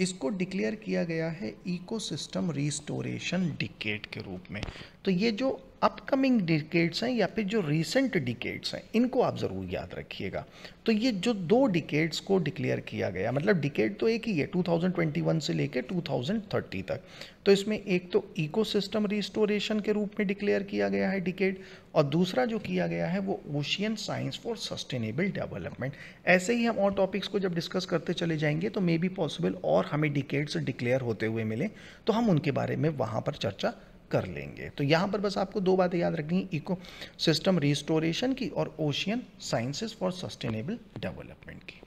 इसको डिक्लेयर किया गया है इकोसिस्टम रिस्टोरेशन डिकेड के रूप में तो ये जो अपकमिंग डिकेट्स हैं या फिर जो रिसेंट डिकेट्स हैं इनको आप ज़रूर याद रखिएगा तो ये जो दो डिकेट्स को डिक्लेयर किया गया मतलब डिकेट तो एक ही है 2021 से लेके 2030 तक तो इसमें एक तो इकोसिस्टम रिस्टोरेशन के रूप में डिक्लेयर किया गया है डिकेट और दूसरा जो किया गया है वो ocean science for sustainable development ऐसे ही हम और टॉपिक्स को जब डिस्कस करते चले जाएंगे तो मे बी पॉसिबल और हमें डिकेट्स डिक्लेयर होते हुए मिले तो हम उनके बारे में वहाँ पर चर्चा कर लेंगे तो यहाँ पर बस आपको दो बातें याद रखनी है इको सिस्टम रिस्टोरेशन की और ocean sciences for sustainable development की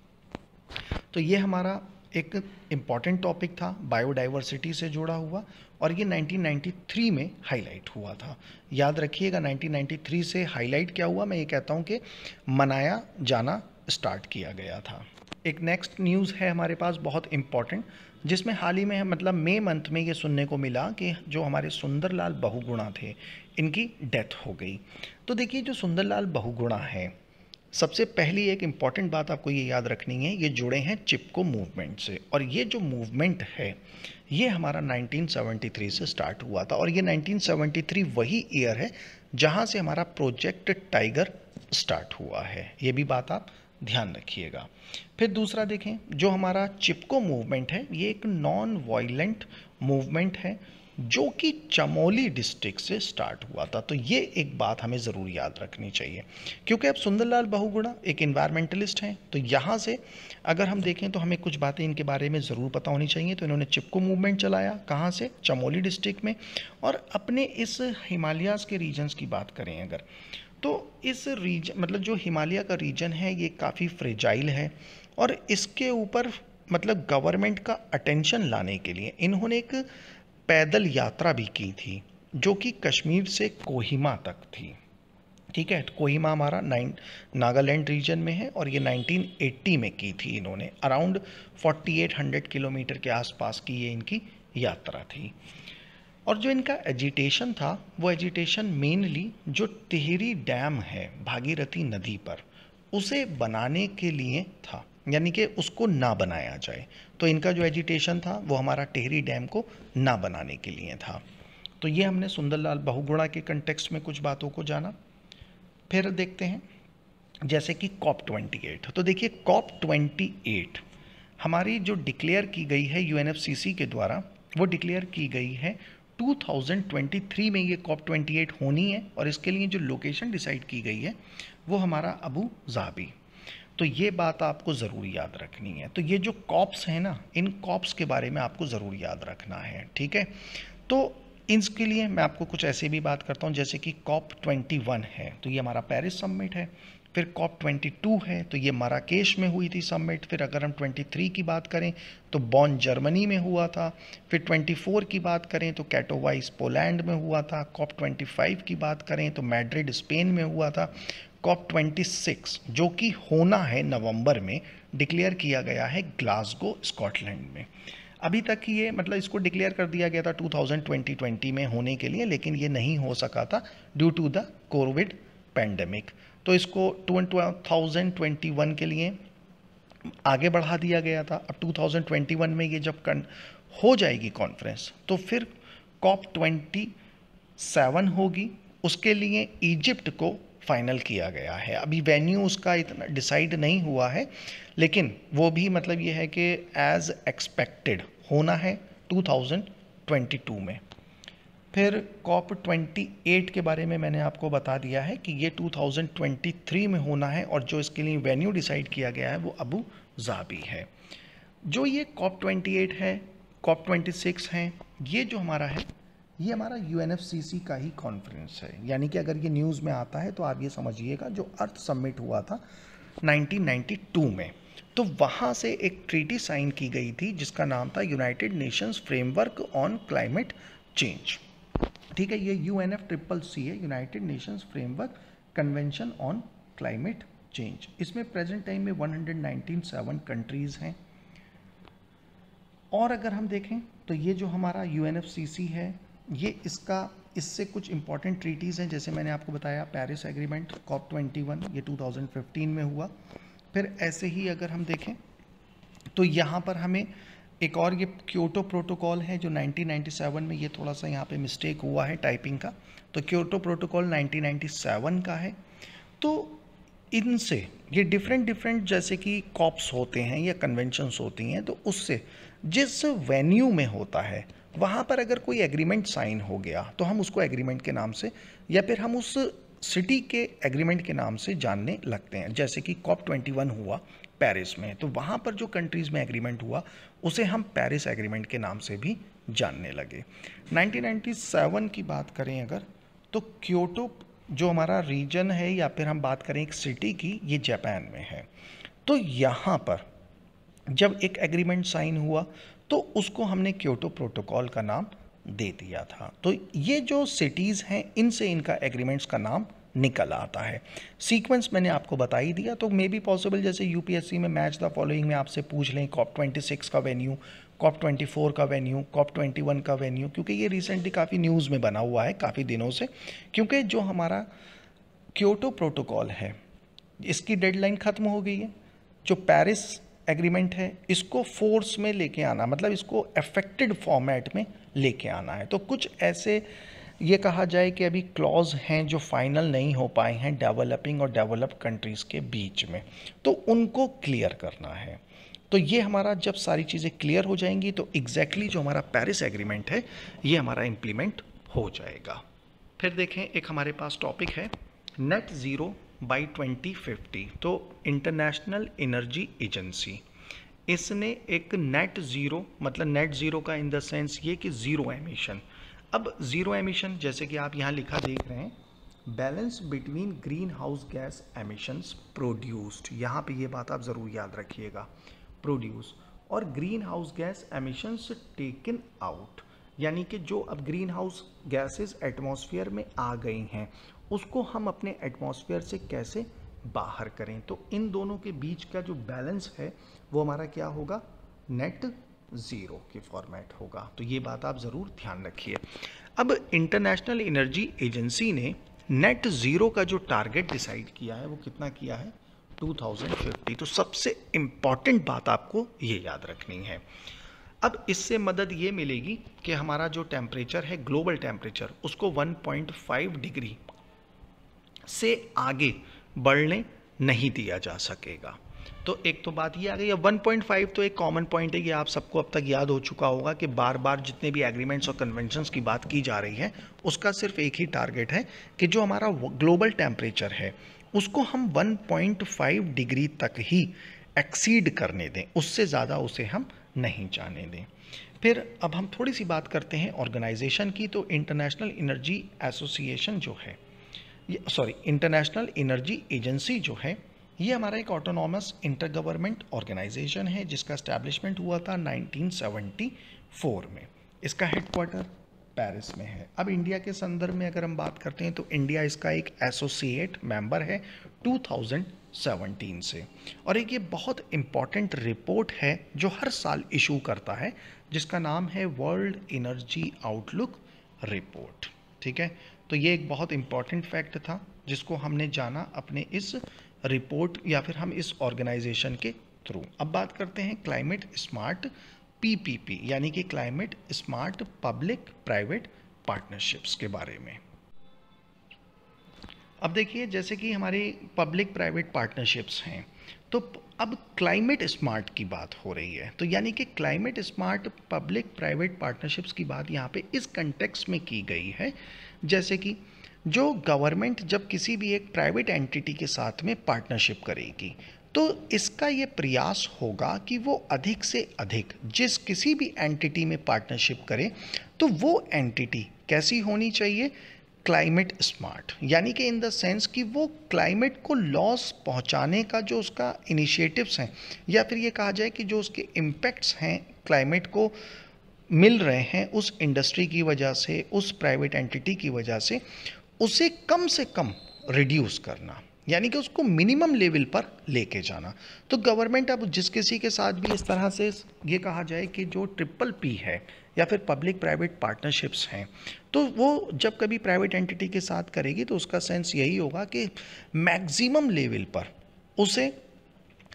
तो ये हमारा एक इम्पॉर्टेंट टॉपिक था बायोडाइवर्सिटी से जुड़ा हुआ और ये 1993 में हाईलाइट हुआ था याद रखिएगा 1993 से हाईलाइट क्या हुआ मैं ये कहता हूँ कि मनाया जाना स्टार्ट किया गया था एक नेक्स्ट न्यूज़ है हमारे पास बहुत इम्पॉर्टेंट जिसमें हाल ही में मतलब मई मंथ में ये सुनने को मिला कि जो हमारे सुंदरलाल बहुगुणा थे इनकी डेथ हो गई तो देखिए जो सुंदरलाल बहुगुणा है सबसे पहली एक इम्पॉर्टेंट बात आपको ये याद रखनी है ये जुड़े हैं चिपको मूवमेंट से और ये जो मूवमेंट है ये हमारा 1973 से स्टार्ट हुआ था और ये 1973 वही ईयर है जहाँ से हमारा प्रोजेक्ट टाइगर स्टार्ट हुआ है ये भी बात आप ध्यान रखिएगा फिर दूसरा देखें जो हमारा चिपको मूवमेंट है ये एक नॉन वायलेंट मूवमेंट है जो कि चमोली डिस्ट्रिक्ट से स्टार्ट हुआ था तो ये एक बात हमें ज़रूर याद रखनी चाहिए क्योंकि अब सुंदरलाल बहुगुणा एक इन्वायरमेंटलिस्ट हैं तो यहाँ से अगर हम देखें तो हमें कुछ बातें इनके बारे में ज़रूर पता होनी चाहिए तो इन्होंने चिपको मूवमेंट चलाया कहाँ से चमोली डिस्ट्रिक्ट में और अपने इस हिमालयाज़ के रीजन्स की बात करें अगर तो इस रीज मतलब जो हिमालय का रीजन है ये काफ़ी फ्रेजाइल है और इसके ऊपर मतलब गवर्नमेंट का अटेंशन लाने के लिए इन्होंने एक पैदल यात्रा भी की थी जो कि कश्मीर से कोहिमा तक थी ठीक है कोहिमा हमारा नाइन नागालैंड रीजन में है और ये 1980 में की थी इन्होंने अराउंड 4800 किलोमीटर के आसपास की ये इनकी यात्रा थी और जो इनका एजिटेशन था वो एजिटेशन मेनली जो टिहरी डैम है भागीरथी नदी पर उसे बनाने के लिए था यानी कि उसको ना बनाया जाए तो इनका जो एजिटेशन था वो हमारा टिहरी डैम को ना बनाने के लिए था तो ये हमने सुंदरलाल बहुगुणा के कंटेक्स्ट में कुछ बातों को जाना फिर देखते हैं जैसे कि कॉप ट्वेंटी एट तो देखिए कॉप ट्वेंटी एट हमारी जो डिक्लेयर की गई है यूएनएफसीसी के द्वारा वो डिक्लेयर की गई है 2023 में ये कॉप 28 होनी है और इसके लिए जो लोकेशन डिसाइड की गई है वो हमारा अबू जहाबी तो ये बात आपको ज़रूर याद रखनी है तो ये जो कॉप्स हैं ना इन कॉप्स के बारे में आपको ज़रूर याद रखना है ठीक है तो इसके लिए मैं आपको कुछ ऐसे भी बात करता हूँ जैसे कि कॉप 21 है तो ये हमारा पेरिस सबमिट है फिर कॉप 22 है तो ये माराकेश में हुई थी समिट फिर अगर हम 23 की बात करें तो बॉन जर्मनी में हुआ था फिर 24 की बात करें तो कैटोवाइस पोलैंड में हुआ था कॉप 25 की बात करें तो मैड्रिड स्पेन में हुआ था कॉप 26 जो कि होना है नवंबर में डिक्लेयर किया गया है ग्लासगो स्कॉटलैंड में अभी तक ये मतलब इसको डिक्लेयर कर दिया गया था 2020 में होने के लिए लेकिन ये नहीं हो सका था due to the covid pandemic तो इसको टू के लिए आगे बढ़ा दिया गया था अब 2021 में ये जब कन हो जाएगी कॉन्फ्रेंस तो फिर कॉप 27 होगी उसके लिए इजिप्ट को फाइनल किया गया है अभी वेन्यू उसका इतना डिसाइड नहीं हुआ है लेकिन वो भी मतलब ये है कि एज एक्सपेक्टेड होना है 2022 में फिर कॉप 28 के बारे में मैंने आपको बता दिया है कि ये 2023 में होना है और जो इसके लिए वेन्यू डिसाइड किया गया है वो अबू जाबी है जो ये कॉप 28 है कॉप 26 है ये जो हमारा है ये हमारा यू का ही कॉन्फ्रेंस है यानी कि अगर ये न्यूज़ में आता है तो आप ये समझिएगा जो अर्थ सबमिट हुआ था 1992 में तो वहाँ से एक ट्रीटी साइन की गई थी जिसका नाम था United Nations framework on climate change ठीक है ये U N F triple C है United Nations framework convention on climate change इसमें प्रेजेंट टाइम में 197 कंट्रीज़ हैं और अगर हम देखें तो ये जो हमारा U N F C C है ये इसका इससे कुछ इंपॉर्टेंट ट्रीटीज़ हैं जैसे मैंने आपको बताया पेरिस एग्रीमेंट कॉप 21 ये 2015 में हुआ फिर ऐसे ही अगर हम देखें तो यहाँ पर हमें एक और ये क्योटो प्रोटोकॉल है जो 1997 में ये थोड़ा सा यहाँ पे मिस्टेक हुआ है टाइपिंग का तो क्योटो प्रोटोकॉल 1997 का है तो इनसे ये डिफरेंट डिफरेंट जैसे कि कॉप्स होते हैं या कन्वेंशंस होती हैं तो उससे जिस वेन्यू में होता है वहाँ पर अगर कोई एग्रीमेंट साइन हो गया तो हम उसको एग्रीमेंट के नाम से या फिर हम उस सिटी के एग्रीमेंट के नाम से जानने लगते हैं जैसे कि कॉप ट्वेंटी वन हुआ पेरिस में तो वहाँ पर जो कंट्रीज़ में एग्रीमेंट हुआ उसे हम पेरिस एग्रीमेंट के नाम से भी जानने लगे 1997 की बात करें अगर तो क्योटो जो हमारा रीजन है या फिर हम बात करें एक सिटी की ये जापान में है तो यहाँ पर जब एक एग्रीमेंट साइन हुआ तो उसको हमने क्योटो प्रोटोकॉल का नाम दे दिया था तो ये जो सिटीज़ हैं इनसे इनका एग्रीमेंट्स का नाम निकल आता है सीक्वेंस मैंने आपको बता ही दिया तो मे बी पॉसिबल जैसे यूपीएससी में मैच द फॉलोइंग में आपसे पूछ लें कॉप ट्वेंटी सिक्स का वेन्यू कॉप ट्वेंटी फोर का वेन्यू कॉप ट्वेंटी वन का वेन्यू क्योंकि ये रिसेंटली काफ़ी न्यूज़ में बना हुआ है काफ़ी दिनों से क्योंकि जो हमारा क्योटो प्रोटोकॉल है इसकी डेडलाइन ख़त्म हो गई है जो पेरिस एग्रीमेंट है इसको फोर्स में लेके आना मतलब इसको अफेक्टेड फॉर्मेट में लेके आना है तो कुछ ऐसे ये कहा जाए कि अभी क्लॉज हैं जो फाइनल नहीं हो पाए हैं डेवलपिंग और डेवलप कंट्रीज़ के बीच में तो उनको क्लियर करना है तो ये हमारा जब सारी चीज़ें क्लियर हो जाएंगी तो एग्जैक्टली exactly जो हमारा पेरिस एग्रीमेंट है ये हमारा इम्प्लीमेंट हो जाएगा फिर देखें एक हमारे पास टॉपिक है नेट ज़ीरो बाई 2050 तो इंटरनेशनल एनर्जी एजेंसी इसने एक नेट ज़ीरो मतलब नेट ज़ीरो का इन द सेंस ये कि ज़ीरो एमिशन अब ज़ीरो एमिशन जैसे कि आप यहाँ लिखा देख रहे हैं balance between green house gas emissions produced यहाँ पे ये बात आप ज़रूर याद रखिएगा प्रोड्यूस और green house gas emissions taken out यानी कि जो अब ग्रीन हाउस गैसेस एटमॉस्फेयर में आ गई हैं उसको हम अपने एटमॉस्फेयर से कैसे बाहर करें तो इन दोनों के बीच का जो बैलेंस है वो हमारा क्या होगा नेट ज़ीरो के फॉर्मेट होगा तो ये बात आप ज़रूर ध्यान रखिए अब इंटरनेशनल एनर्जी एजेंसी ने नेट ज़ीरो का जो टारगेट डिसाइड किया है वो कितना किया है 2050 तो सबसे इम्पॉर्टेंट बात आपको ये याद रखनी है अब इससे मदद ये मिलेगी कि हमारा जो टेम्परेचर है ग्लोबल टेम्परेचर उसको 1.5 डिग्री से आगे बढ़ने नहीं दिया जा सकेगा तो एक तो बात ये आ गई पॉइंट 1.5 तो एक कॉमन पॉइंट है ये आप सबको अब तक याद हो चुका होगा कि बार बार जितने भी एग्रीमेंट्स और कन्वेंशंस की बात की जा रही है उसका सिर्फ एक ही टारगेट है कि जो हमारा ग्लोबल टेम्परेचर है उसको हम 1.5 डिग्री तक ही एक्सीड करने दें उससे ज़्यादा उसे हम नहीं जाने दें फिर अब हम थोड़ी सी बात करते हैं ऑर्गेनाइजेशन की तो इंटरनेशनल एनर्जी एसोसिएशन जो है सॉरी इंटरनेशनल एनर्जी एजेंसी जो है ये हमारा एक ऑटोनॉमस इंटर गवर्नमेंट ऑर्गेनाइजेशन है जिसका स्टैब्लिशमेंट हुआ था 1974 में इसका हेडक्वार्टर पेरिस में है अब इंडिया के संदर्भ में अगर हम बात करते हैं तो इंडिया इसका एक एसोसिएट मेंबर है 2017 से और एक ये बहुत इम्पॉर्टेंट रिपोर्ट है जो हर साल इशू करता है जिसका नाम है वर्ल्ड एनर्जी आउटलुक रिपोर्ट ठीक है तो ये एक बहुत इम्पॉर्टेंट फैक्ट था जिसको हमने जाना अपने इस रिपोर्ट या फिर हम इस ऑर्गेनाइजेशन के थ्रू अब बात करते हैं क्लाइमेट स्मार्ट पीपीपी यानी कि climate smart public private partnerships के बारे में अब देखिए जैसे कि हमारी पब्लिक प्राइवेट पार्टनरशिप्स हैं तो अब क्लाइमेट स्मार्ट की बात हो रही है तो यानी कि climate smart public private partnerships की बात यहाँ पे इस कंटेक्स में की गई है जैसे कि जो गवर्नमेंट जब किसी भी एक प्राइवेट एंटिटी के साथ में पार्टनरशिप करेगी तो इसका ये प्रयास होगा कि वो अधिक से अधिक जिस किसी भी एंटिटी में पार्टनरशिप करे तो वो एंटिटी कैसी होनी चाहिए क्लाइमेट स्मार्ट यानी कि इन द सेंस कि वो क्लाइमेट को लॉस पहुंचाने का जो उसका इनिशिएटिव्स हैं या फिर ये कहा जाए कि जो उसके इम्पैक्ट्स हैं क्लाइमेट को मिल रहे हैं उस इंडस्ट्री की वजह से उस प्राइवेट एंटिटी की वजह से उसे कम से कम रिड्यूस करना यानी कि उसको मिनिमम लेवल पर लेके जाना तो गवर्नमेंट अब जिस किसी के साथ भी इस तरह से ये कहा जाए कि जो ट्रिपल पी है या फिर पब्लिक प्राइवेट पार्टनरशिप्स हैं तो वो जब कभी प्राइवेट एंटिटी के साथ करेगी तो उसका सेंस यही होगा कि मैक्सिमम लेवल पर उसे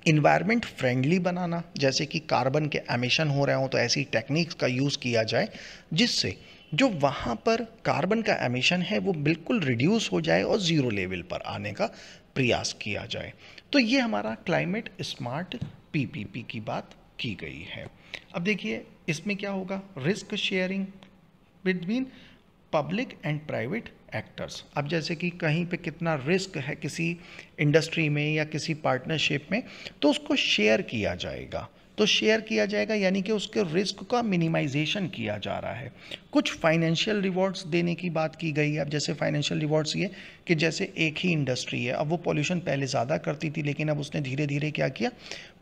इन्वायरमेंट फ्रेंडली बनाना जैसे कि कार्बन के एमिशन हो रहे हों तो ऐसी टेक्निक्स का यूज़ किया जाए जिससे जो वहाँ पर कार्बन का एमिशन है वो बिल्कुल रिड्यूस हो जाए और ज़ीरो लेवल पर आने का प्रयास किया जाए तो ये हमारा क्लाइमेट स्मार्ट पीपीपी की बात की गई है अब देखिए इसमें क्या होगा risk sharing between public and private actors अब जैसे कि कहीं पे कितना रिस्क है किसी इंडस्ट्री में या किसी पार्टनरशिप में तो उसको शेयर किया जाएगा तो शेयर किया जाएगा यानी कि उसके रिस्क का मिनिमाइजेशन किया जा रहा है कुछ फाइनेंशियल रिवॉर्ड्स देने की बात की गई है अब जैसे फाइनेंशियल रिवॉर्ड्स ये कि जैसे एक ही इंडस्ट्री है अब वो पॉल्यूशन पहले ज़्यादा करती थी लेकिन अब उसने धीरे धीरे क्या किया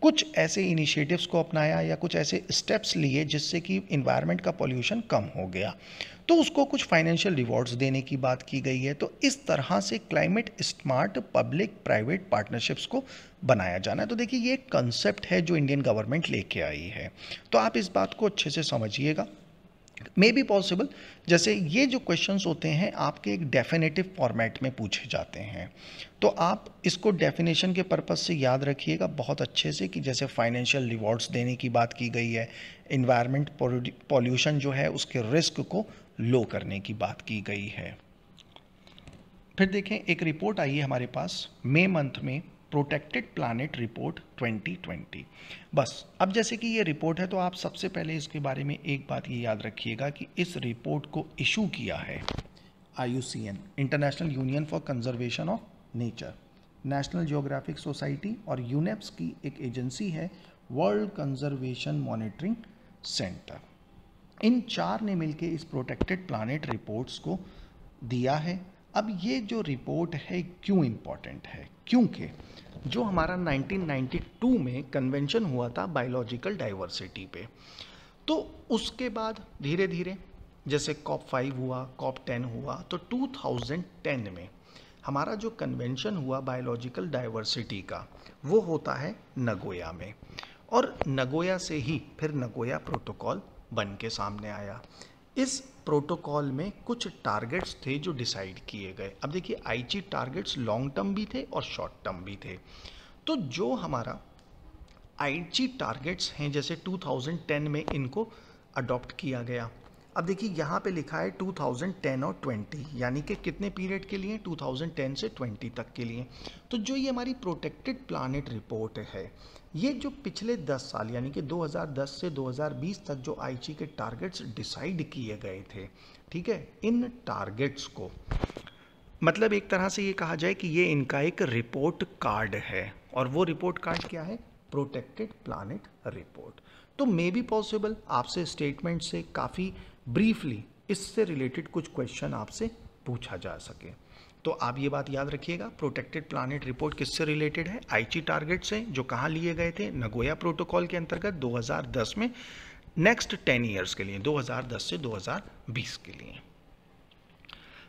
कुछ ऐसे इनिशिएटिव्स को अपनाया या कुछ ऐसे स्टेप्स लिए जिससे कि इन्वायरमेंट का पॉल्यूशन कम हो गया तो उसको कुछ फाइनेंशियल रिवॉर्ड्स देने की बात की गई है तो इस तरह से climate smart public private partnerships को बनाया जाना है तो देखिए ये एक कंसेप्ट है जो इंडियन गवर्नमेंट लेके आई है तो आप इस बात को अच्छे से समझिएगा मे बी पॉसिबल जैसे ये जो क्वेश्चंस होते हैं आपके एक डेफिनेटिव फॉर्मेट में पूछे जाते हैं तो आप इसको डेफिनेशन के पर्पज़ से याद रखिएगा बहुत अच्छे से कि जैसे फाइनेंशियल रिवॉर्ड्स देने की बात की गई है इन्वायरमेंट पॉल्यूशन जो है उसके रिस्क को लो करने की बात की गई है फिर देखें एक रिपोर्ट आई है हमारे पास मई मंथ में प्रोटेक्टेड प्लानट रिपोर्ट 2020 बस अब जैसे कि ये रिपोर्ट है तो आप सबसे पहले इसके बारे में एक बात ये याद रखिएगा कि इस रिपोर्ट को इशू किया है आई international union for conservation of nature national geographic society और यूनेप्स की एक एजेंसी है वर्ल्ड कंजर्वेशन मॉनिटरिंग सेंटर इन चार ने मिलकर इस प्रोटेक्टेड प्लानट रिपोर्ट्स को दिया है अब ये जो रिपोर्ट है क्यों इम्पॉर्टेंट है क्योंकि जो हमारा 1992 में कन्वेंशन हुआ था बायोलॉजिकल डाइवर्सिटी पे तो उसके बाद धीरे धीरे जैसे कॉप फाइव हुआ कॉप टेन हुआ तो 2010 में हमारा जो कन्वेंशन हुआ बायोलॉजिकल डाइवर्सिटी का वो होता है नगोया में और नगोया से ही फिर नगोया प्रोटोकॉल बन के सामने आया इस प्रोटोकॉल में कुछ टारगेट्स थे जो डिसाइड किए गए अब देखिए आईची टारगेट्स लॉन्ग टर्म भी थे और शॉर्ट टर्म भी थे तो जो हमारा आईची टारगेट्स हैं जैसे 2010 में इनको अडॉप्ट किया गया अब देखिए यहाँ पे लिखा है 2010 और 20 यानी कि कितने पीरियड के लिए 2010 से 20 तक के लिए तो जो ये हमारी प्रोटेक्टेड प्लानट रिपोर्ट है ये जो पिछले 10 साल यानी कि 2010 से 2020 तक जो आईची के टारगेट्स डिसाइड किए गए थे ठीक है इन टारगेट्स को मतलब एक तरह से ये कहा जाए कि ये इनका एक रिपोर्ट कार्ड है और वो रिपोर्ट कार्ड क्या है प्रोटेक्टेड प्लानट रिपोर्ट तो मे बी पॉसिबल आपसे स्टेटमेंट से काफ़ी ब्रीफली इससे रिलेटेड कुछ क्वेश्चन आपसे पूछा जा सके तो आप ये बात याद रखिएगा प्रोटेक्टेड प्लानट रिपोर्ट किससे रिलेटेड है आईची टारगेट से जो कहाँ लिए गए थे नगोया प्रोटोकॉल के अंतर्गत 2010 में नेक्स्ट 10 इयर्स के लिए 2010 से 2020 के लिए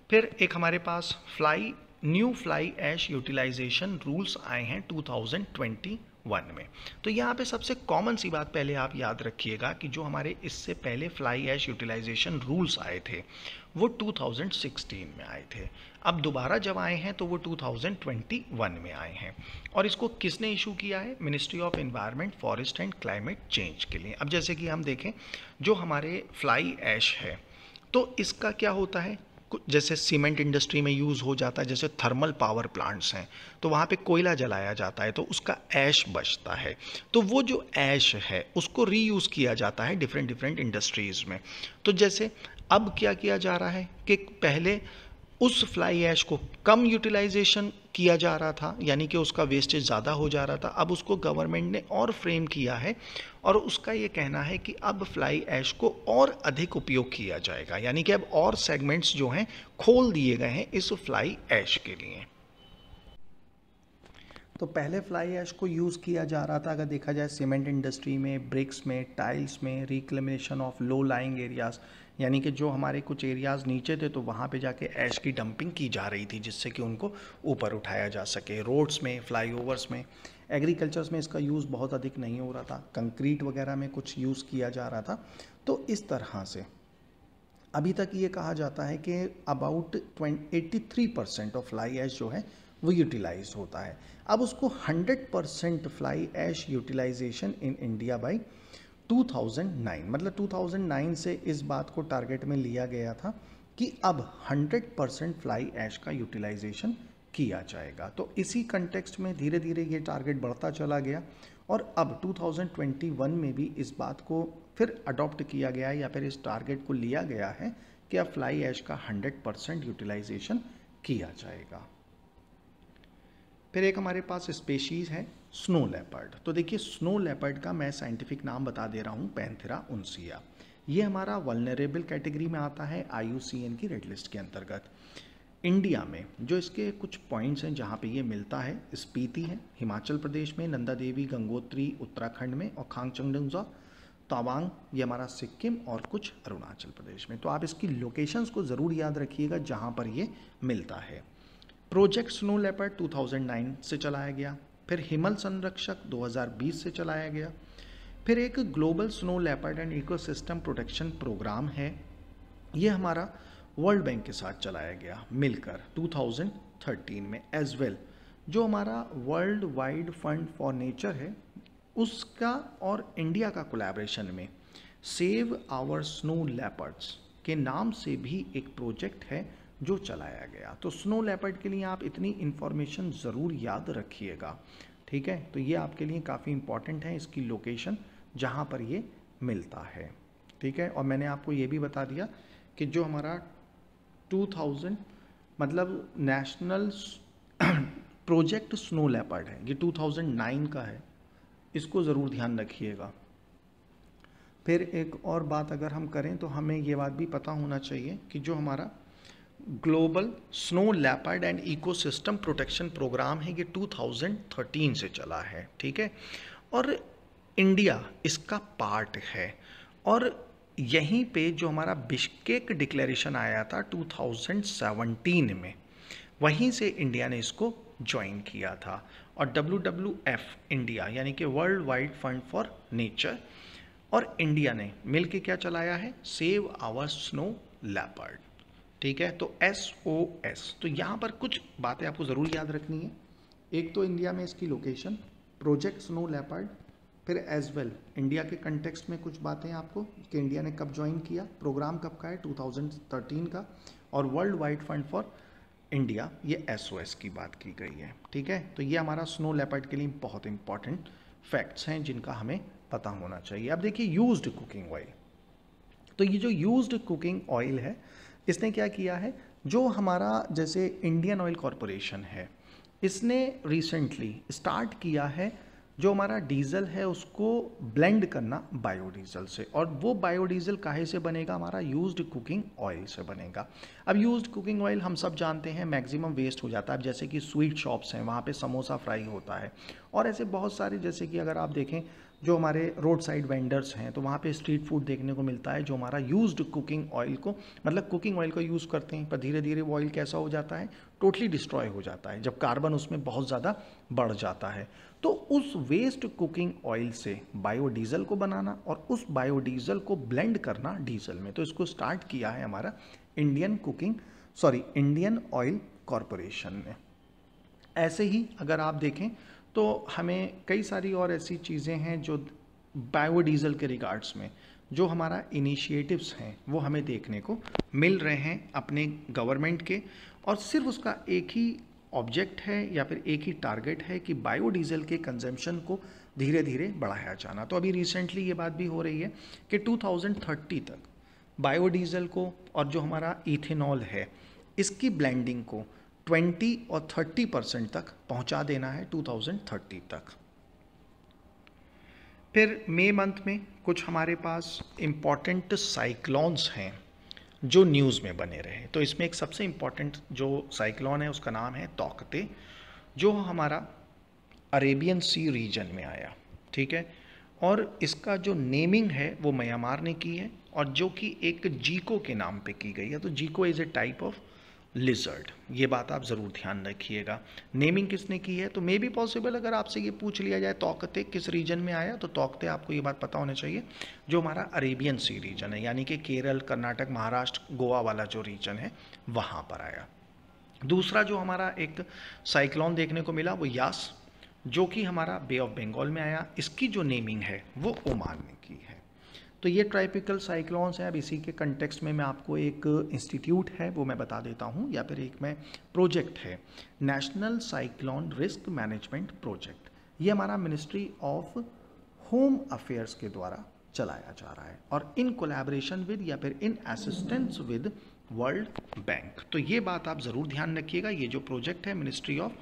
फिर एक हमारे पास fly new fly ash utilisation rules आए हैं 2020 वन में तो यहाँ पे सबसे कॉमन सी बात पहले आप याद रखिएगा कि जो हमारे इससे पहले फ्लाई ऐश यूटिलाइजेशन रूल्स आए थे वो 2016 में आए थे अब दोबारा जब आए हैं तो वो 2021 में आए हैं और इसको किसने इशू किया है ministry of environment forest and climate change के लिए अब जैसे कि हम देखें जो हमारे फ्लाई ऐश है तो इसका क्या होता है जैसे सीमेंट इंडस्ट्री में यूज़ हो जाता है जैसे थर्मल पावर प्लांट्स हैं तो वहाँ पे कोयला जलाया जाता है तो उसका ऐश बचता है तो वो जो ऐश है उसको रीयूज़ किया जाता है डिफरेंट डिफरेंट इंडस्ट्रीज़ में तो जैसे अब क्या किया जा रहा है कि पहले उस फ्लाई ऐश को कम यूटिलाइजेशन किया जा रहा था यानी कि उसका वेस्टेज ज़्यादा हो जा रहा था अब उसको गवर्नमेंट ने और फ्रेम किया है और उसका ये कहना है कि अब फ्लाई ऐश को और अधिक उपयोग किया जाएगा यानी कि अब और सेगमेंट्स जो हैं खोल दिए गए हैं इस फ्लाई ऐश के लिए तो पहले फ्लाई ऐश को यूज़ किया जा रहा था अगर देखा जाए सीमेंट इंडस्ट्री में ब्रिक्स में टाइल्स में reclamation of low lying areas यानी कि जो हमारे कुछ एरियाज़ नीचे थे तो वहाँ पे जाके ऐश की डंपिंग की जा रही थी जिससे कि उनको ऊपर उठाया जा सके रोड्स में फ्लाईओवर्स में एग्रीकल्चर्स में इसका यूज़ बहुत अधिक नहीं हो रहा था कंक्रीट वगैरह में कुछ यूज़ किया जा रहा था तो इस तरह से अभी तक ये कहा जाता है कि about eighty three percent of fly ash जो है वो यूटिलाइज होता है अब उसको hundred percent fly ash utilisation in India by 2009 मतलब 2009 से इस बात को टारगेट में लिया गया था कि अब 100 परसेंट फ्लाई ऐश का यूटिलाइजेशन किया जाएगा तो इसी कंटेक्स्ट में धीरे धीरे ये टारगेट बढ़ता चला गया और अब 2021 में भी इस बात को फिर अडॉप्ट किया गया या फिर इस टारगेट को लिया गया है कि अब फ्लाई ऐश का 100 परसेंट यूटिलाइजेशन किया जाएगा फिर एक हमारे पास स्पेशीज़ है स्नो लेपर्ड तो देखिए स्नो लेपर्ड का मैं साइंटिफिक नाम बता दे रहा हूँ पैंथेरा उनसिया ये हमारा वलनरेबल कैटेगरी में आता है आई की रेड लिस्ट के अंतर्गत इंडिया में जो इसके कुछ पॉइंट्स हैं जहाँ पे ये मिलता है स्पीति है हिमाचल प्रदेश में नंदा देवी गंगोत्री उत्तराखंड में और खांगचंगडोंगजा तावांग ये हमारा सिक्किम और कुछ अरुणाचल प्रदेश में तो आप इसकी लोकेशंस को ज़रूर याद रखिएगा जहाँ पर ये मिलता है प्रोजेक्ट स्नो लेपर्ड 2009 से चलाया गया फिर हिमल संरक्षक 2020 से चलाया गया फिर एक global snow leopard and ecosystem protection programme है ये हमारा वर्ल्ड बैंक के साथ चलाया गया मिलकर 2013 में एज वेल well, जो हमारा world wide fund for nature है उसका और इंडिया का कोलैबोरेशन में सेव आवर स्नो लेपर्ड्स के नाम से भी एक प्रोजेक्ट है जो चलाया गया तो स्नो लेपर्ड के लिए आप इतनी इन्फॉर्मेशन ज़रूर याद रखिएगा ठीक है तो ये आपके लिए काफ़ी इंपॉर्टेंट है इसकी लोकेशन जहाँ पर ये मिलता है ठीक है और मैंने आपको ये भी बता दिया कि जो हमारा 2000 मतलब नेशनल प्रोजेक्ट स्नो लेपर्ड है ये 2009 का है इसको ज़रूर ध्यान रखिएगा फिर एक और बात अगर हम करें तो हमें ये बात भी पता होना चाहिए कि जो हमारा global snow leopard and ecosystem protection programme है ये 2013 से चला है ठीक है और इंडिया इसका पार्ट है और यहीं पे जो हमारा बिश्केक डिक्लेरेशन आया था 2017 में वहीं से इंडिया ने इसको ज्वाइन किया था और डब्ल्यू इंडिया यानी कि world wide fund for nature और इंडिया ने मिलके क्या चलाया है सेव आवर स्नो लेपर्ड ठीक है तो एस ओ एस तो यहाँ पर कुछ बातें आपको ज़रूर याद रखनी है एक तो इंडिया में इसकी लोकेशन प्रोजेक्ट स्नो लेपर्ड फिर एज वेल इंडिया के कंटेक्स्ट में कुछ बातें आपको कि इंडिया ने कब ज्वाइन किया प्रोग्राम कब का है 2013 का और world wide fund for India ये एस ओ एस की बात की गई है ठीक है तो ये हमारा स्नो लेपर्ड के लिए बहुत इंपॉर्टेंट फैक्ट्स हैं जिनका हमें पता होना चाहिए अब देखिए यूज्ड कुकिंग ऑयल तो ये जो यूज्ड कुकिंग ऑयल है इसने क्या किया है जो हमारा जैसे इंडियन ऑयल कॉरपोरेशन है इसने रिसेंटली स्टार्ट किया है जो हमारा डीजल है उसको ब्लेंड करना बायोडीजल से और वो बायोडीजल काहे से बनेगा हमारा यूज्ड कुकिंग ऑयल से बनेगा अब यूज्ड कुकिंग ऑयल हम सब जानते हैं मैक्सिमम वेस्ट हो जाता है जैसे कि स्वीट शॉप्स हैं वहाँ पे समोसा फ्राई होता है और ऐसे बहुत सारे जैसे कि अगर आप देखें जो हमारे रोड साइड वेंडर्स हैं तो वहाँ पे स्ट्रीट फूड देखने को मिलता है जो हमारा यूज्ड कुकिंग ऑयल को मतलब कुकिंग ऑयल का यूज़ करते हैं पर धीरे धीरे वो ऑयल कैसा हो जाता है टोटली डिस्ट्रॉय हो जाता है जब कार्बन उसमें बहुत ज़्यादा बढ़ जाता है तो उस वेस्ट कुकिंग ऑयल से बायोडीज़ल को बनाना और उस बायोडीज़ल को ब्लेंड करना डीजल में तो इसको स्टार्ट किया है हमारा Indian cooking sorry Indian oil corporation ने ऐसे ही अगर आप देखें तो हमें कई सारी और ऐसी चीज़ें हैं जो बायोडीज़ल के रिगार्ड्स में जो हमारा इनिशिएटिव्स हैं वो हमें देखने को मिल रहे हैं अपने गवर्नमेंट के और सिर्फ उसका एक ही ऑब्जेक्ट है या फिर एक ही टारगेट है कि बायोडीज़ल के कंजम्पशन को धीरे धीरे बढ़ाया जाना तो अभी रिसेंटली ये बात भी हो रही है कि 2030 तक बायोडीज़ल को और जो हमारा इथेनॉल है इसकी ब्लेंडिंग को 20 और 30 परसेंट तक पहुंचा देना है 2030 तक फिर मई मंथ में कुछ हमारे पास इम्पॉर्टेंट साइक्लॉन्स हैं जो न्यूज़ में बने रहे तो इसमें एक सबसे इम्पॉर्टेंट जो साइक्लॉन है उसका नाम है तोकते जो हमारा अरेबियन सी रीजन में आया ठीक है और इसका जो नेमिंग है वो म्यांमार ने की है और जो कि एक जीको के नाम पे की गई है तो gecko is a type of lizard ये बात आप ज़रूर ध्यान रखिएगा नेमिंग किसने की है तो मे बी पॉसिबल अगर आपसे ये पूछ लिया जाए तोकते किस रीजन में आया तो तोकते आपको ये बात पता होना चाहिए जो हमारा अरेबियन सी रीजन है यानी कि केरल कर्नाटक महाराष्ट्र गोवा वाला जो रीजन है वहाँ पर आया दूसरा जो हमारा एक साइक्लोन देखने को मिला वो यास जो कि हमारा बे ऑफ बंगाल में आया इसकी जो नेमिंग है वो ओमान ने की है तो ये ट्राइपिकल साइक्लोन्स हैं अब इसी के कंटेक्स्ट में मैं आपको एक इंस्टीट्यूट है वो मैं बता देता हूँ या फिर एक मैं प्रोजेक्ट है national cyclone risk management project ये हमारा मिनिस्ट्री ऑफ होम अफेयर्स के द्वारा चलाया जा रहा है और इन कोलैबोरेशन विद या फिर in assistance with World Bank तो ये बात आप ज़रूर ध्यान रखिएगा ये जो प्रोजेक्ट है मिनिस्ट्री ऑफ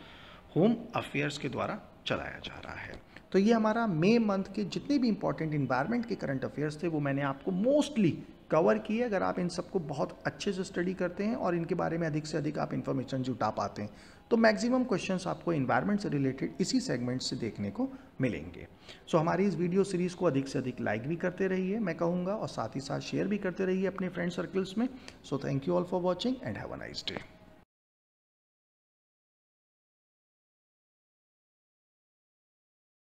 होम अफेयर्स के द्वारा चलाया जा रहा है तो ये हमारा मे मंथ के जितने भी इंपॉर्टेंट इन्वायरमेंट के करंट अफेयर्स थे वो मैंने आपको मोस्टली कवर किए अगर आप इन सबको बहुत अच्छे से स्टडी करते हैं और इनके बारे में अधिक से अधिक आप इन्फॉर्मेशन जुटा पाते हैं तो मैक्सिमम क्वेश्चंस आपको इन्वायरमेंट से रिलेटेड इसी सेगमेंट से देखने को मिलेंगे सो so, हमारी इस वीडियो सीरीज़ को अधिक से अधिक लाइक भी करते रहिए मैं कहूँगा और साथ ही साथ शेयर भी करते रहिए अपने फ्रेंड सर्कल्स में so thank you all for watching and have a nice day